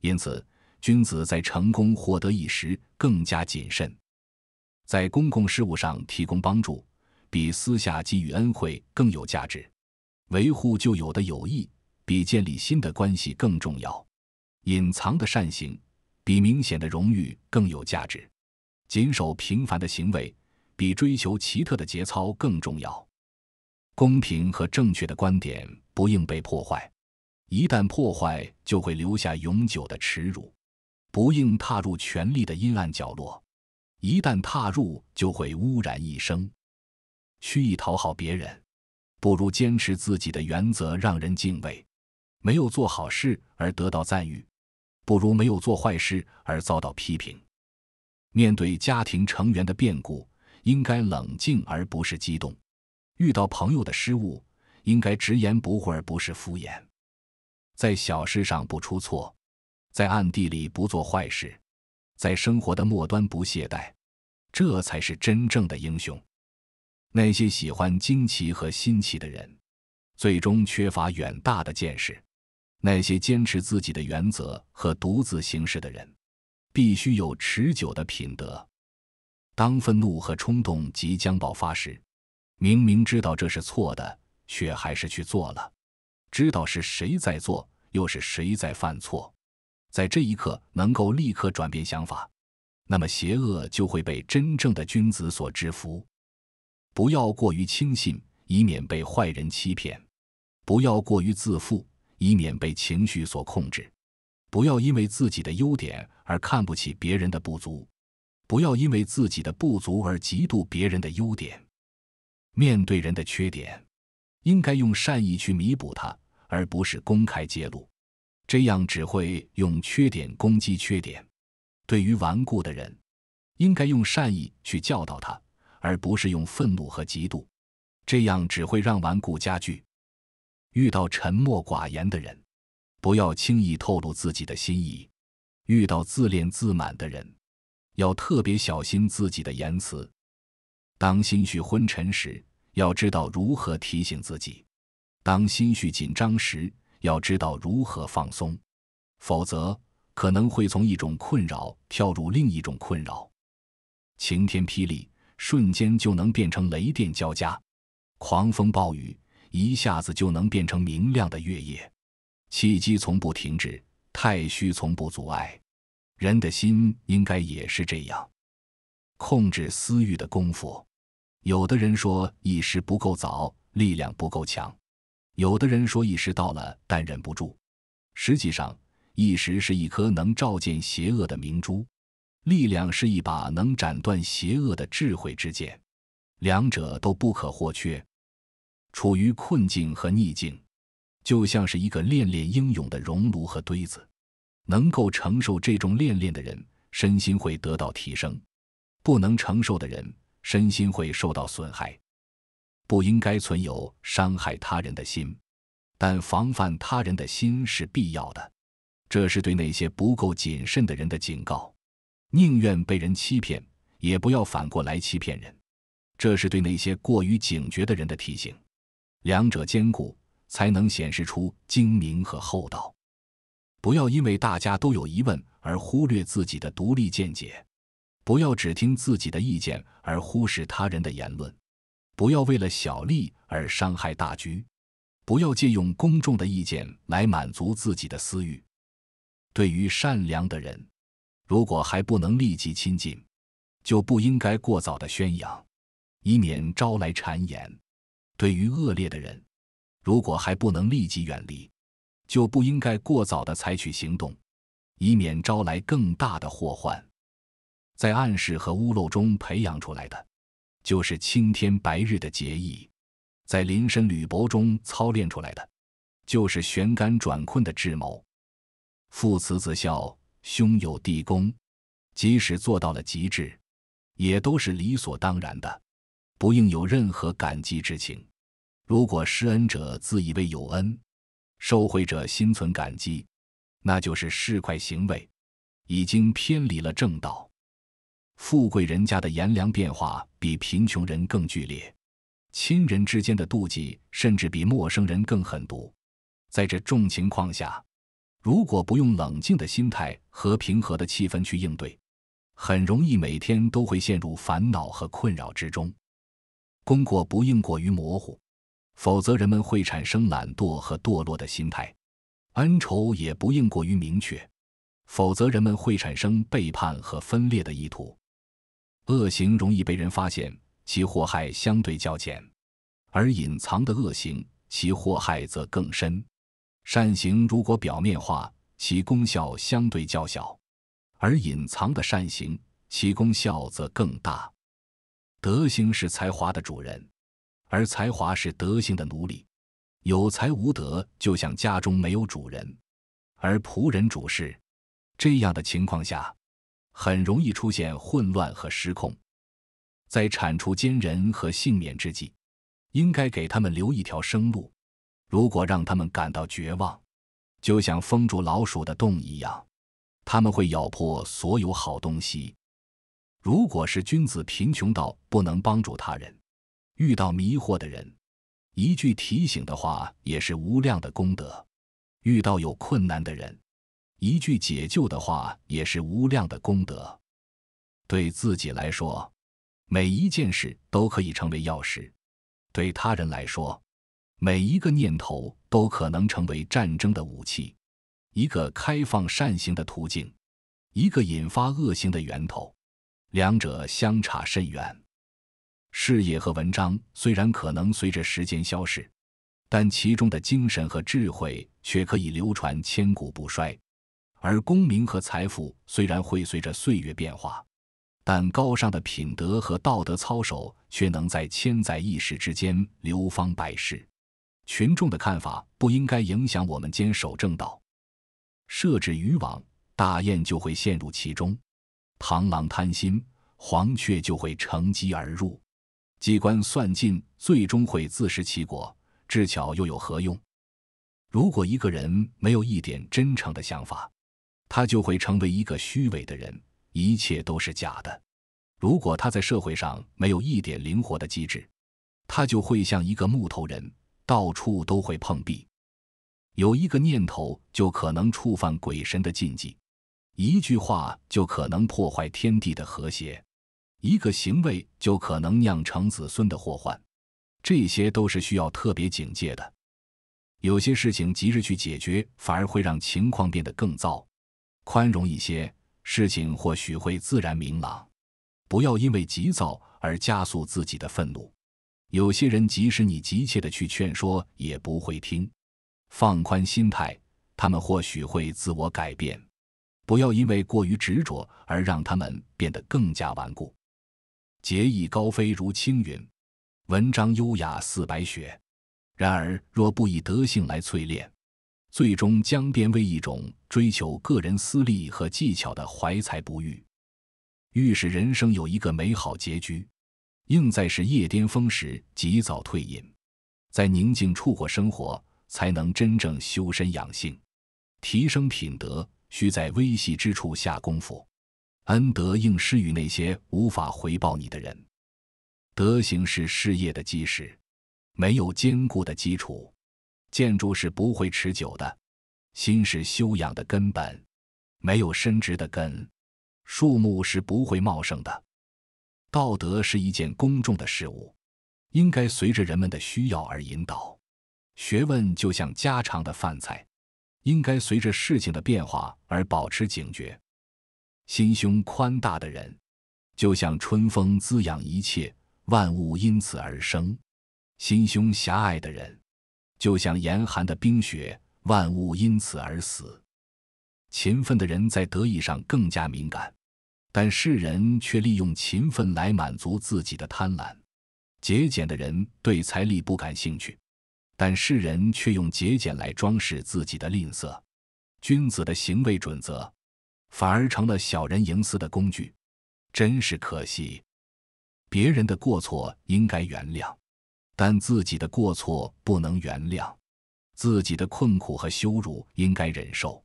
因此，君子在成功获得一时更加谨慎，在公共事务上提供帮助，比私下给予恩惠更有价值。维护旧有的友谊，比建立新的关系更重要。隐藏的善行，比明显的荣誉更有价值。谨守平凡的行为，比追求奇特的节操更重要。公平和正确的观点不应被破坏，一旦破坏就会留下永久的耻辱。不应踏入权力的阴暗角落，一旦踏入就会污染一生。蓄意讨好别人，不如坚持自己的原则让人敬畏。没有做好事而得到赞誉，不如没有做坏事而遭到批评。面对家庭成员的变故，应该冷静而不是激动；遇到朋友的失误，应该直言不讳而不是敷衍。在小事上不出错，在暗地里不做坏事，在生活的末端不懈怠，这才是真正的英雄。那些喜欢惊奇和新奇的人，最终缺乏远大的见识；那些坚持自己的原则和独自行事的人。必须有持久的品德。当愤怒和冲动即将爆发时，明明知道这是错的，却还是去做了。知道是谁在做，又是谁在犯错，在这一刻能够立刻转变想法，那么邪恶就会被真正的君子所制服。不要过于轻信，以免被坏人欺骗；不要过于自负，以免被情绪所控制。不要因为自己的优点而看不起别人的不足，不要因为自己的不足而嫉妒别人的优点。面对人的缺点，应该用善意去弥补他，而不是公开揭露，这样只会用缺点攻击缺点。对于顽固的人，应该用善意去教导他，而不是用愤怒和嫉妒，这样只会让顽固加剧。遇到沉默寡言的人。不要轻易透露自己的心意，遇到自恋自满的人，要特别小心自己的言辞。当心绪昏沉时，要知道如何提醒自己；当心绪紧张时，要知道如何放松。否则，可能会从一种困扰跳入另一种困扰。晴天霹雳，瞬间就能变成雷电交加；狂风暴雨，一下子就能变成明亮的月夜。契机从不停止，太虚从不阻碍。人的心应该也是这样。控制私欲的功夫，有的人说一时不够早，力量不够强；有的人说一时到了但忍不住。实际上，一时是一颗能照见邪恶的明珠，力量是一把能斩断邪恶的智慧之剑，两者都不可或缺。处于困境和逆境。就像是一个练练英勇的熔炉和堆子，能够承受这种练练的人，身心会得到提升；不能承受的人，身心会受到损害。不应该存有伤害他人的心，但防范他人的心是必要的。这是对那些不够谨慎的人的警告：宁愿被人欺骗，也不要反过来欺骗人。这是对那些过于警觉的人的提醒。两者兼顾。才能显示出精明和厚道。不要因为大家都有疑问而忽略自己的独立见解；不要只听自己的意见而忽视他人的言论；不要为了小利而伤害大局；不要借用公众的意见来满足自己的私欲。对于善良的人，如果还不能立即亲近，就不应该过早的宣扬，以免招来谗言。对于恶劣的人，如果还不能立即远离，就不应该过早的采取行动，以免招来更大的祸患。在暗示和屋漏中培养出来的，就是青天白日的节义；在临深履薄中操练出来的，就是悬竿转困的智谋。父慈子孝，兄友弟恭，即使做到了极致，也都是理所当然的，不应有任何感激之情。如果施恩者自以为有恩，受惠者心存感激，那就是市侩行为，已经偏离了正道。富贵人家的颜良变化比贫穷人更剧烈，亲人之间的妒忌甚至比陌生人更狠毒。在这种情况下，如果不用冷静的心态和平和的气氛去应对，很容易每天都会陷入烦恼和困扰之中。功过不应过于模糊。否则，人们会产生懒惰和堕落的心态；恩仇也不应过于明确，否则人们会产生背叛和分裂的意图。恶行容易被人发现，其祸害相对较浅；而隐藏的恶行，其祸害则更深。善行如果表面化，其功效相对较小；而隐藏的善行，其功效则更大。德行是才华的主人。而才华是德行的奴隶，有才无德，就像家中没有主人，而仆人主事。这样的情况下，很容易出现混乱和失控。在铲除奸人和幸免之际，应该给他们留一条生路。如果让他们感到绝望，就像封住老鼠的洞一样，他们会咬破所有好东西。如果是君子贫穷到不能帮助他人。遇到迷惑的人，一句提醒的话也是无量的功德；遇到有困难的人，一句解救的话也是无量的功德。对自己来说，每一件事都可以成为钥匙；对他人来说，每一个念头都可能成为战争的武器。一个开放善行的途径，一个引发恶行的源头，两者相差甚远。事业和文章虽然可能随着时间消逝，但其中的精神和智慧却可以流传千古不衰；而功名和财富虽然会随着岁月变化，但高尚的品德和道德操守却能在千载一时之间流芳百世。群众的看法不应该影响我们坚守正道。设置渔网，大雁就会陷入其中；螳螂贪心，黄雀就会乘机而入。机关算尽，最终会自食其果。智巧又有何用？如果一个人没有一点真诚的想法，他就会成为一个虚伪的人，一切都是假的。如果他在社会上没有一点灵活的机制，他就会像一个木头人，到处都会碰壁。有一个念头就可能触犯鬼神的禁忌，一句话就可能破坏天地的和谐。一个行为就可能酿成子孙的祸患，这些都是需要特别警戒的。有些事情急着去解决，反而会让情况变得更糟。宽容一些，事情或许会自然明朗。不要因为急躁而加速自己的愤怒。有些人即使你急切的去劝说，也不会听。放宽心态，他们或许会自我改变。不要因为过于执着而让他们变得更加顽固。节义高飞如青云，文章优雅似白雪。然而，若不以德性来淬炼，最终将变为一种追求个人私利和技巧的怀才不遇。欲使人生有一个美好结局，应在是夜巅峰时及早退隐，在宁静处过生活，才能真正修身养性，提升品德。需在微细之处下功夫。恩德应施予那些无法回报你的人。德行是事业的基石，没有坚固的基础，建筑是不会持久的。心是修养的根本，没有伸直的根，树木是不会茂盛的。道德是一件公众的事物，应该随着人们的需要而引导。学问就像家常的饭菜，应该随着事情的变化而保持警觉。心胸宽大的人，就像春风滋养一切万物，因此而生；心胸狭隘的人，就像严寒的冰雪，万物因此而死。勤奋的人在得意上更加敏感，但世人却利用勤奋来满足自己的贪婪；节俭的人对财力不感兴趣，但世人却用节俭来装饰自己的吝啬。君子的行为准则。反而成了小人营私的工具，真是可惜。别人的过错应该原谅，但自己的过错不能原谅；自己的困苦和羞辱应该忍受，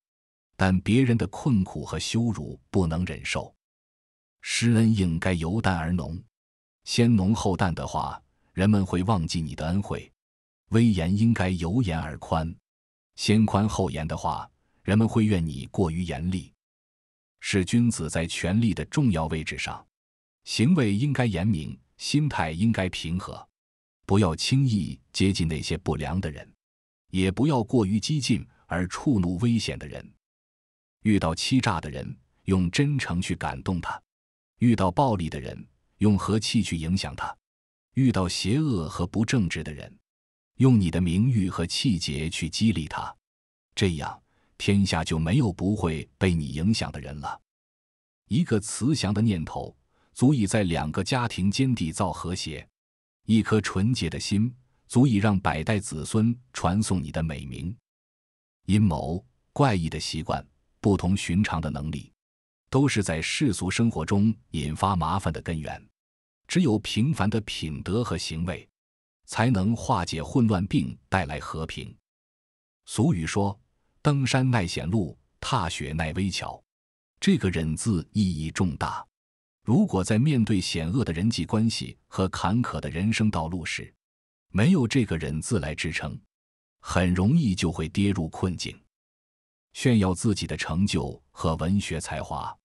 但别人的困苦和羞辱不能忍受。施恩应该由淡而浓，先浓后淡的话，人们会忘记你的恩惠；威严应该由严而宽，先宽后严的话，人们会怨你过于严厉。是君子在权力的重要位置上，行为应该严明，心态应该平和，不要轻易接近那些不良的人，也不要过于激进而触怒危险的人。遇到欺诈的人，用真诚去感动他；遇到暴力的人，用和气去影响他；遇到邪恶和不正直的人，用你的名誉和气节去激励他。这样。天下就没有不会被你影响的人了。一个慈祥的念头，足以在两个家庭间缔造和谐；一颗纯洁的心，足以让百代子孙传颂你的美名。阴谋、怪异的习惯、不同寻常的能力，都是在世俗生活中引发麻烦的根源。只有平凡的品德和行为，才能化解混乱并带来和平。俗语说。登山耐险路，踏雪耐危桥。这个忍字意义重大。如果在面对险恶的人际关系和坎坷的人生道路时，没有这个忍字来支撑，很容易就会跌入困境。炫耀自己的成就和文学才华，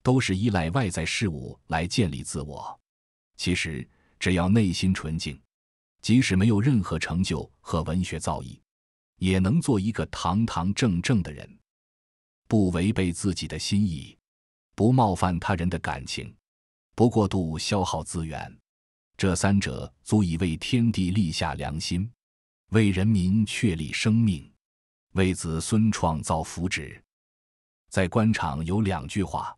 都是依赖外在事物来建立自我。其实，只要内心纯净，即使没有任何成就和文学造诣。也能做一个堂堂正正的人，不违背自己的心意，不冒犯他人的感情，不过度消耗资源，这三者足以为天地立下良心，为人民确立生命，为子孙创造福祉。在官场有两句话：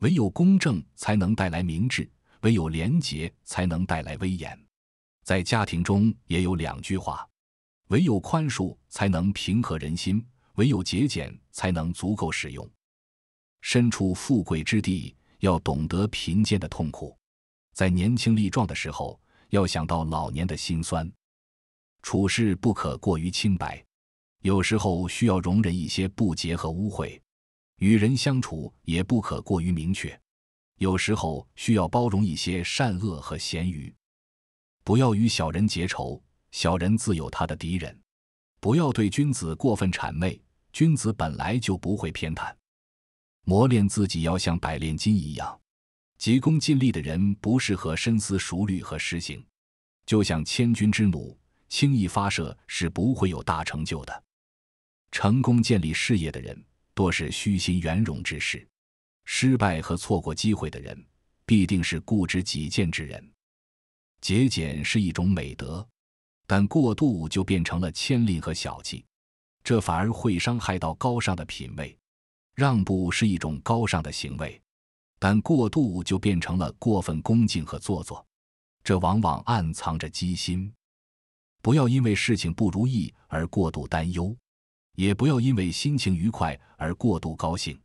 唯有公正才能带来明智，唯有廉洁才能带来威严。在家庭中也有两句话：唯有宽恕。才能平和人心，唯有节俭才能足够使用。身处富贵之地，要懂得贫贱的痛苦；在年轻力壮的时候，要想到老年的心酸。处事不可过于清白，有时候需要容忍一些不洁和污秽；与人相处也不可过于明确，有时候需要包容一些善恶和咸鱼。不要与小人结仇，小人自有他的敌人。不要对君子过分谄媚，君子本来就不会偏袒。磨练自己要像百炼金一样，急功近利的人不适合深思熟虑和实行。就像千钧之弩，轻易发射是不会有大成就的。成功建立事业的人多是虚心圆融之士，失败和错过机会的人必定是固执己见之人。节俭是一种美德。但过度就变成了牵吝和小气，这反而会伤害到高尚的品位。让步是一种高尚的行为，但过度就变成了过分恭敬和做作，这往往暗藏着机心。不要因为事情不如意而过度担忧，也不要因为心情愉快而过度高兴。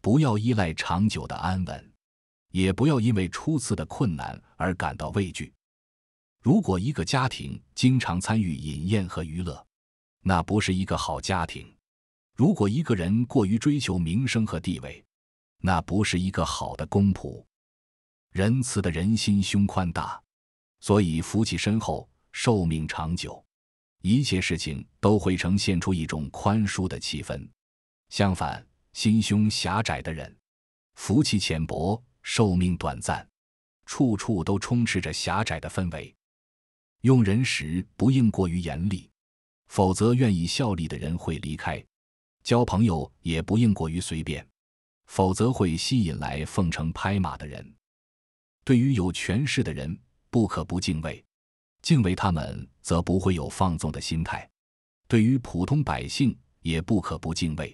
不要依赖长久的安稳，也不要因为初次的困难而感到畏惧。如果一个家庭经常参与饮宴和娱乐，那不是一个好家庭；如果一个人过于追求名声和地位，那不是一个好的公仆。仁慈的人心胸宽大，所以福气深厚，寿命长久；一切事情都会呈现出一种宽舒的气氛。相反，心胸狭窄的人，福气浅薄，寿命短暂，处处都充斥着狭窄的氛围。用人时不应过于严厉，否则愿意效力的人会离开；交朋友也不应过于随便，否则会吸引来奉承拍马的人。对于有权势的人，不可不敬畏；敬畏他们，则不会有放纵的心态。对于普通百姓，也不可不敬畏；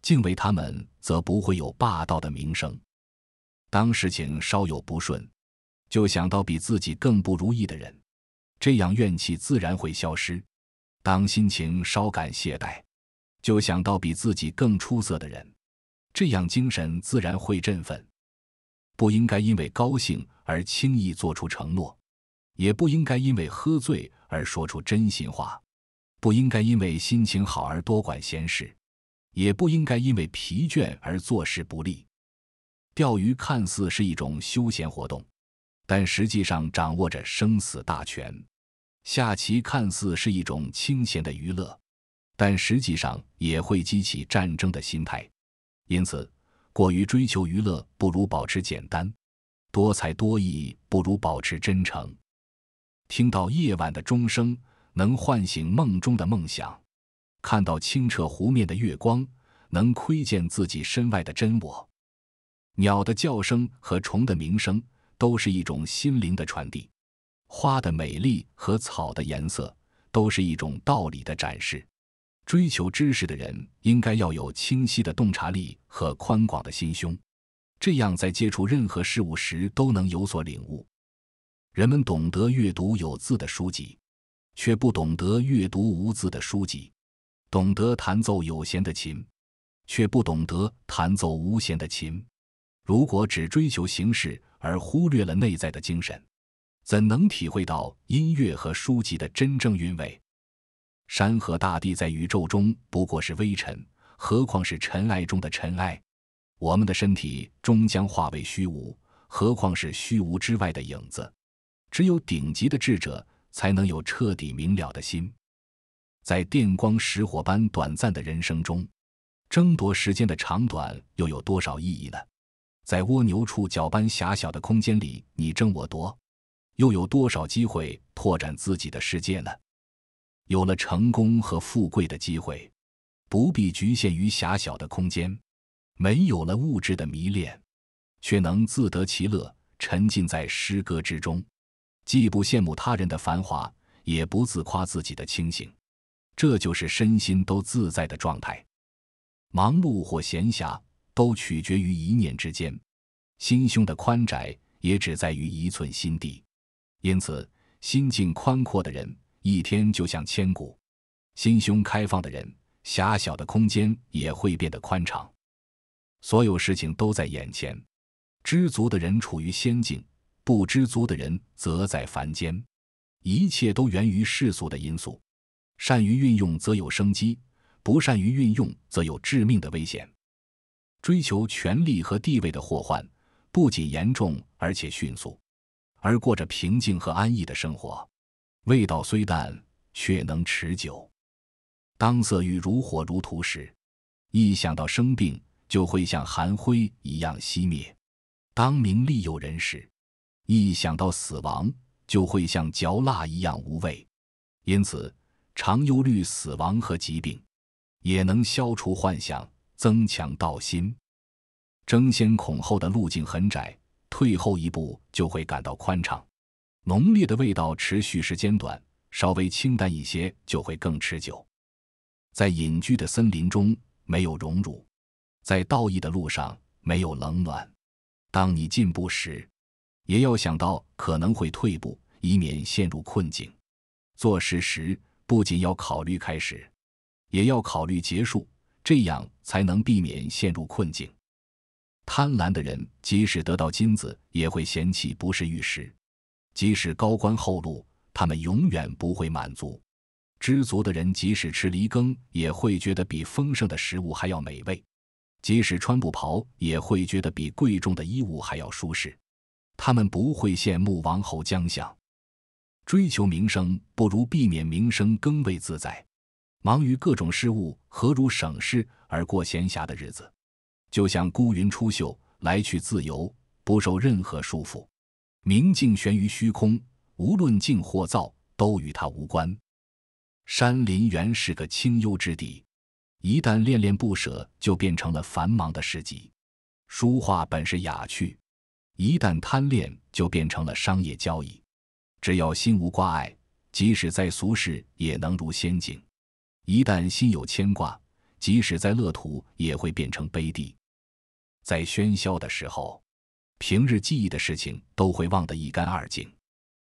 敬畏他们，则不会有霸道的名声。当事情稍有不顺，就想到比自己更不如意的人。这样怨气自然会消失。当心情稍感懈怠，就想到比自己更出色的人，这样精神自然会振奋。不应该因为高兴而轻易做出承诺，也不应该因为喝醉而说出真心话，不应该因为心情好而多管闲事，也不应该因为疲倦而做事不利。钓鱼看似是一种休闲活动。但实际上掌握着生死大权。下棋看似是一种清闲的娱乐，但实际上也会激起战争的心态。因此，过于追求娱乐不如保持简单；多才多艺不如保持真诚。听到夜晚的钟声，能唤醒梦中的梦想；看到清澈湖面的月光，能窥见自己身外的真我。鸟的叫声和虫的鸣声。都是一种心灵的传递，花的美丽和草的颜色都是一种道理的展示。追求知识的人应该要有清晰的洞察力和宽广的心胸，这样在接触任何事物时都能有所领悟。人们懂得阅读有字的书籍，却不懂得阅读无字的书籍；懂得弹奏有弦的琴，却不懂得弹奏无弦的琴。如果只追求形式，而忽略了内在的精神，怎能体会到音乐和书籍的真正韵味？山河大地在宇宙中不过是微尘，何况是尘埃中的尘埃？我们的身体终将化为虚无，何况是虚无之外的影子？只有顶级的智者才能有彻底明了的心。在电光石火般短暂的人生中，争夺时间的长短又有多少意义呢？在蜗牛处、脚般狭小的空间里，你争我夺，又有多少机会拓展自己的世界呢？有了成功和富贵的机会，不必局限于狭小的空间；没有了物质的迷恋，却能自得其乐，沉浸在诗歌之中，既不羡慕他人的繁华，也不自夸自己的清醒。这就是身心都自在的状态，忙碌或闲暇。都取决于一念之间，心胸的宽窄也只在于一寸心地。因此，心境宽阔的人，一天就像千古；心胸开放的人，狭小的空间也会变得宽敞。所有事情都在眼前，知足的人处于仙境，不知足的人则在凡间。一切都源于世俗的因素。善于运用则有生机，不善于运用则有致命的危险。追求权力和地位的祸患，不仅严重而且迅速；而过着平静和安逸的生活，味道虽淡却能持久。当色欲如火如荼时，一想到生病就会像寒灰一样熄灭；当名利诱人时，一想到死亡就会像嚼蜡一样无味。因此，常忧虑死亡和疾病，也能消除幻想。增强道心，争先恐后的路径很窄，退后一步就会感到宽敞。浓烈的味道持续时间短，稍微清淡一些就会更持久。在隐居的森林中，没有荣辱；在道义的路上，没有冷暖。当你进步时，也要想到可能会退步，以免陷入困境。做事时不仅要考虑开始，也要考虑结束。这样才能避免陷入困境。贪婪的人即使得到金子，也会嫌弃不是玉石；即使高官厚禄，他们永远不会满足。知足的人即使吃梨羹，也会觉得比丰盛的食物还要美味；即使穿布袍，也会觉得比贵重的衣物还要舒适。他们不会羡慕王侯将相。追求名声不如避免名声，更为自在。忙于各种事务，何如省事而过闲暇的日子？就像孤云出岫，来去自由，不受任何束缚。明镜悬于虚空，无论静或造，都与它无关。山林原是个清幽之地，一旦恋恋不舍，就变成了繁忙的市集。书画本是雅趣，一旦贪恋，就变成了商业交易。只要心无挂碍，即使在俗世，也能如仙境。一旦心有牵挂，即使在乐土也会变成悲地。在喧嚣的时候，平日记忆的事情都会忘得一干二净；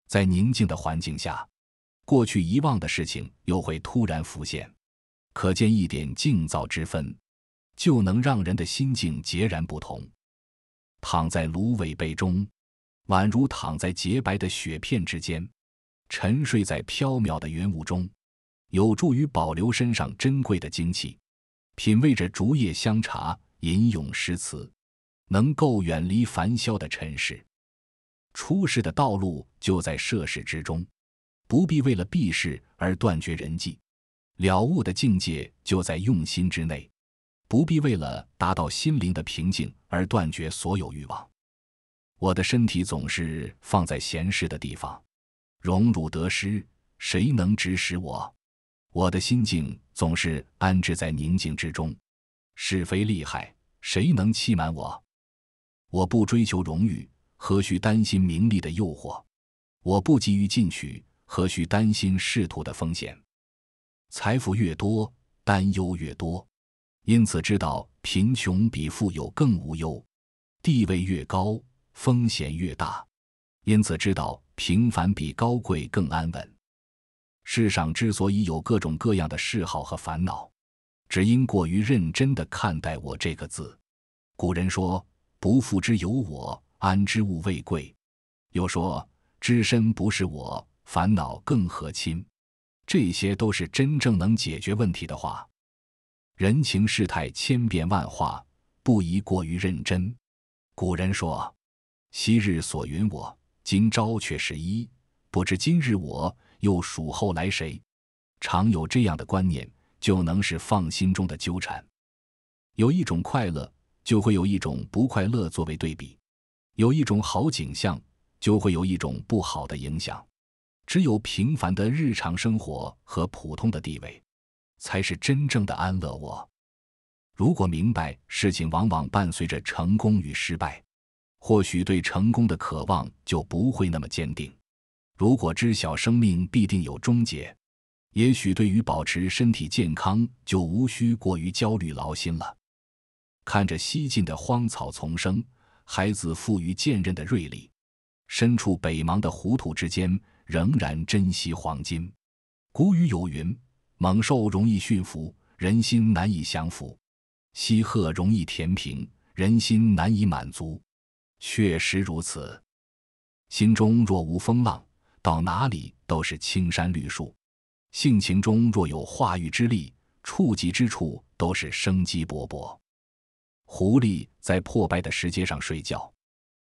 在宁静的环境下，过去遗忘的事情又会突然浮现。可见一点静躁之分，就能让人的心境截然不同。躺在芦苇背中，宛如躺在洁白的雪片之间；沉睡在飘渺的云雾中。有助于保留身上珍贵的精气，品味着竹叶香茶，吟咏诗词，能够远离凡嚣的尘世。出世的道路就在涉世之中，不必为了避世而断绝人际。了悟的境界就在用心之内，不必为了达到心灵的平静而断绝所有欲望。我的身体总是放在闲适的地方，荣辱得失，谁能指使我？我的心境总是安置在宁静之中，是非利害，谁能欺瞒我？我不追求荣誉，何须担心名利的诱惑？我不急于进取，何须担心仕途的风险？财富越多，担忧越多，因此知道贫穷比富有更无忧；地位越高，风险越大，因此知道平凡比高贵更安稳。世上之所以有各种各样的嗜好和烦恼，只因过于认真的看待“我”这个字。古人说：“不负之有我，安之物未贵？”又说：“知身不是我，烦恼更何亲？”这些都是真正能解决问题的话。人情世态千变万化，不宜过于认真。古人说：“昔日所云我，今朝却是一；不知今日我。”又属后来谁？常有这样的观念，就能是放心中的纠缠。有一种快乐，就会有一种不快乐作为对比；有一种好景象，就会有一种不好的影响。只有平凡的日常生活和普通的地位，才是真正的安乐。我如果明白事情往往伴随着成功与失败，或许对成功的渴望就不会那么坚定。如果知晓生命必定有终结，也许对于保持身体健康就无需过于焦虑劳心了。看着西晋的荒草丛生，孩子赋于剑刃的锐利，身处北芒的糊涂之间，仍然珍惜黄金。古语有云：“猛兽容易驯服，人心难以降服；西鹤容易填平，人心难以满足。”确实如此。心中若无风浪，到哪里都是青山绿树，性情中若有化育之力，触及之处都是生机勃勃。狐狸在破败的石阶上睡觉，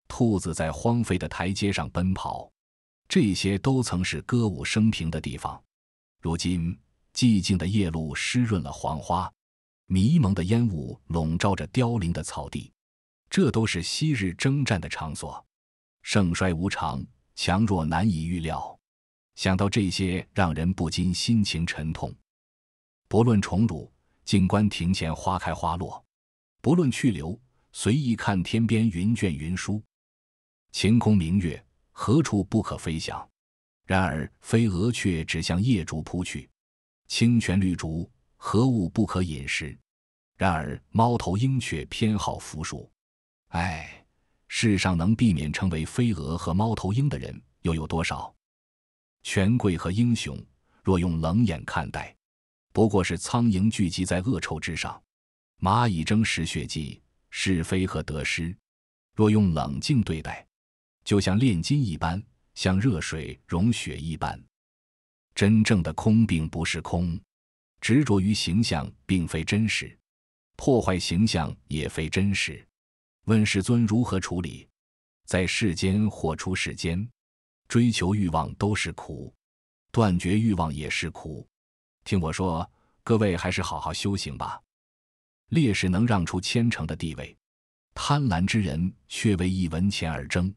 兔子在荒废的台阶上奔跑，这些都曾是歌舞升平的地方。如今，寂静的夜路湿润了黄花，迷蒙的烟雾笼罩着凋零的草地，这都是昔日征战的场所，盛衰无常。强弱难以预料，想到这些，让人不禁心情沉痛。不论宠辱，静观庭前花开花落；不论去留，随意看天边云卷云舒。晴空明月，何处不可飞翔？然而飞蛾却只向夜竹扑去。清泉绿竹，何物不可饮食？然而猫头鹰却偏好腐鼠。唉。世上能避免成为飞蛾和猫头鹰的人又有多少？权贵和英雄若用冷眼看待，不过是苍蝇聚集在恶臭之上；蚂蚁争食血迹。是非和得失，若用冷静对待，就像炼金一般，像热水融雪一般。真正的空，并不是空；执着于形象，并非真实；破坏形象，也非真实。问世尊如何处理？在世间或出世间，追求欲望都是苦，断绝欲望也是苦。听我说，各位还是好好修行吧。烈士能让出千乘的地位，贪婪之人却为一文钱而争。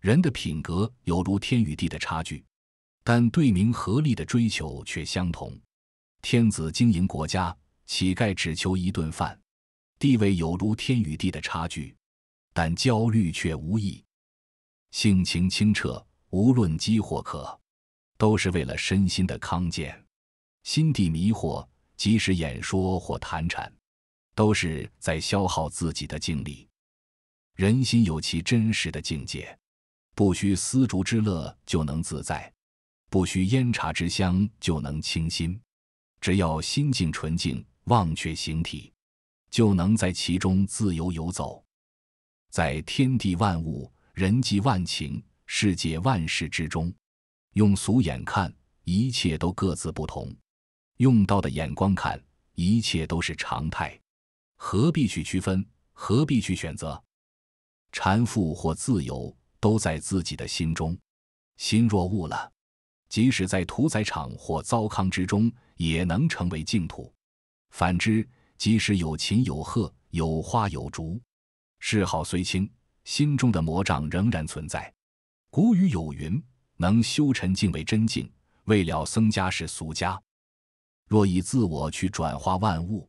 人的品格有如天与地的差距，但对名和利的追求却相同。天子经营国家，乞丐只求一顿饭。地位有如天与地的差距。但焦虑却无益，性情清澈，无论饥或渴，都是为了身心的康健。心地迷惑，即使演说或谈禅，都是在消耗自己的精力。人心有其真实的境界，不需丝竹之乐就能自在，不需烟茶之香就能清心。只要心境纯净，忘却形体，就能在其中自由游走。在天地万物、人际万情、世界万事之中，用俗眼看，一切都各自不同；用道的眼光看，一切都是常态。何必去区分？何必去选择？禅富或自由，都在自己的心中。心若悟了，即使在屠宰场或糟糠之中，也能成为净土；反之，即使有禽有鹤、有花有竹。嗜好虽轻，心中的魔障仍然存在。古语有云：“能修尘净为真净，未了僧家是俗家。”若以自我去转化万物，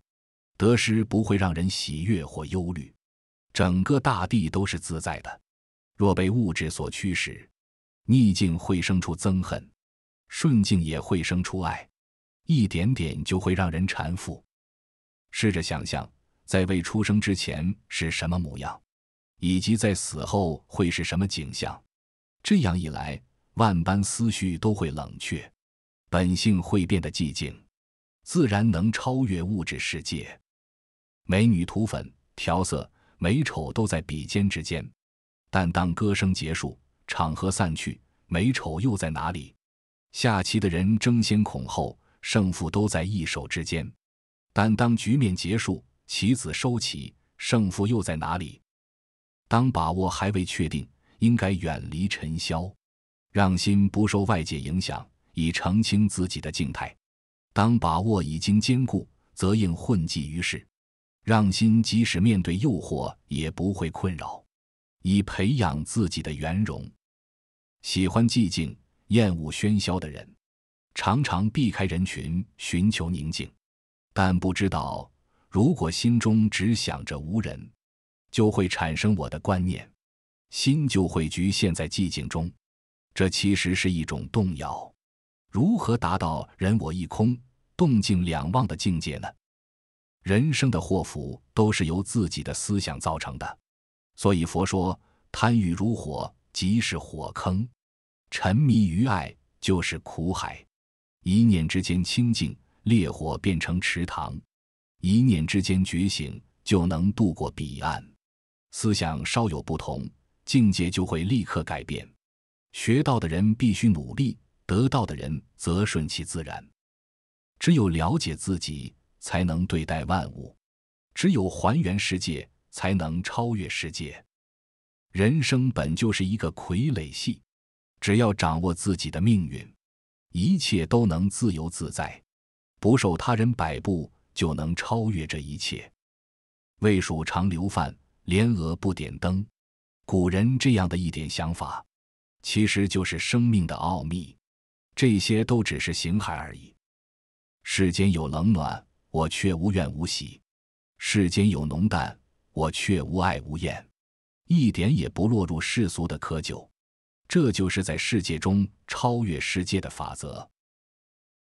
得失不会让人喜悦或忧虑，整个大地都是自在的。若被物质所驱使，逆境会生出憎恨，顺境也会生出爱，一点点就会让人缠缚。试着想象。在未出生之前是什么模样，以及在死后会是什么景象？这样一来，万般思绪都会冷却，本性会变得寂静，自然能超越物质世界。美女涂粉调色，美丑都在比肩之间。但当歌声结束，场合散去，美丑又在哪里？下棋的人争先恐后，胜负都在一手之间。但当局面结束，棋子收起，胜负又在哪里？当把握还未确定，应该远离尘嚣，让心不受外界影响，以澄清自己的静态。当把握已经坚固，则应混迹于世，让心即使面对诱惑也不会困扰，以培养自己的圆融。喜欢寂静、厌恶喧嚣的人，常常避开人群，寻求宁静，但不知道。如果心中只想着无人，就会产生我的观念，心就会局限在寂静中。这其实是一种动摇。如何达到人我一空、动静两忘的境界呢？人生的祸福都是由自己的思想造成的。所以佛说：贪欲如火，即是火坑；沉迷于爱，就是苦海。一念之间清净，烈火变成池塘。一念之间觉醒，就能渡过彼岸；思想稍有不同，境界就会立刻改变。学到的人必须努力，得到的人则顺其自然。只有了解自己，才能对待万物；只有还原世界，才能超越世界。人生本就是一个傀儡戏，只要掌握自己的命运，一切都能自由自在，不受他人摆布。就能超越这一切。魏蜀长留饭，连蛾不点灯。古人这样的一点想法，其实就是生命的奥秘。这些都只是形骸而已。世间有冷暖，我却无怨无喜；世间有浓淡，我却无爱无厌。一点也不落入世俗的窠臼。这就是在世界中超越世界的法则。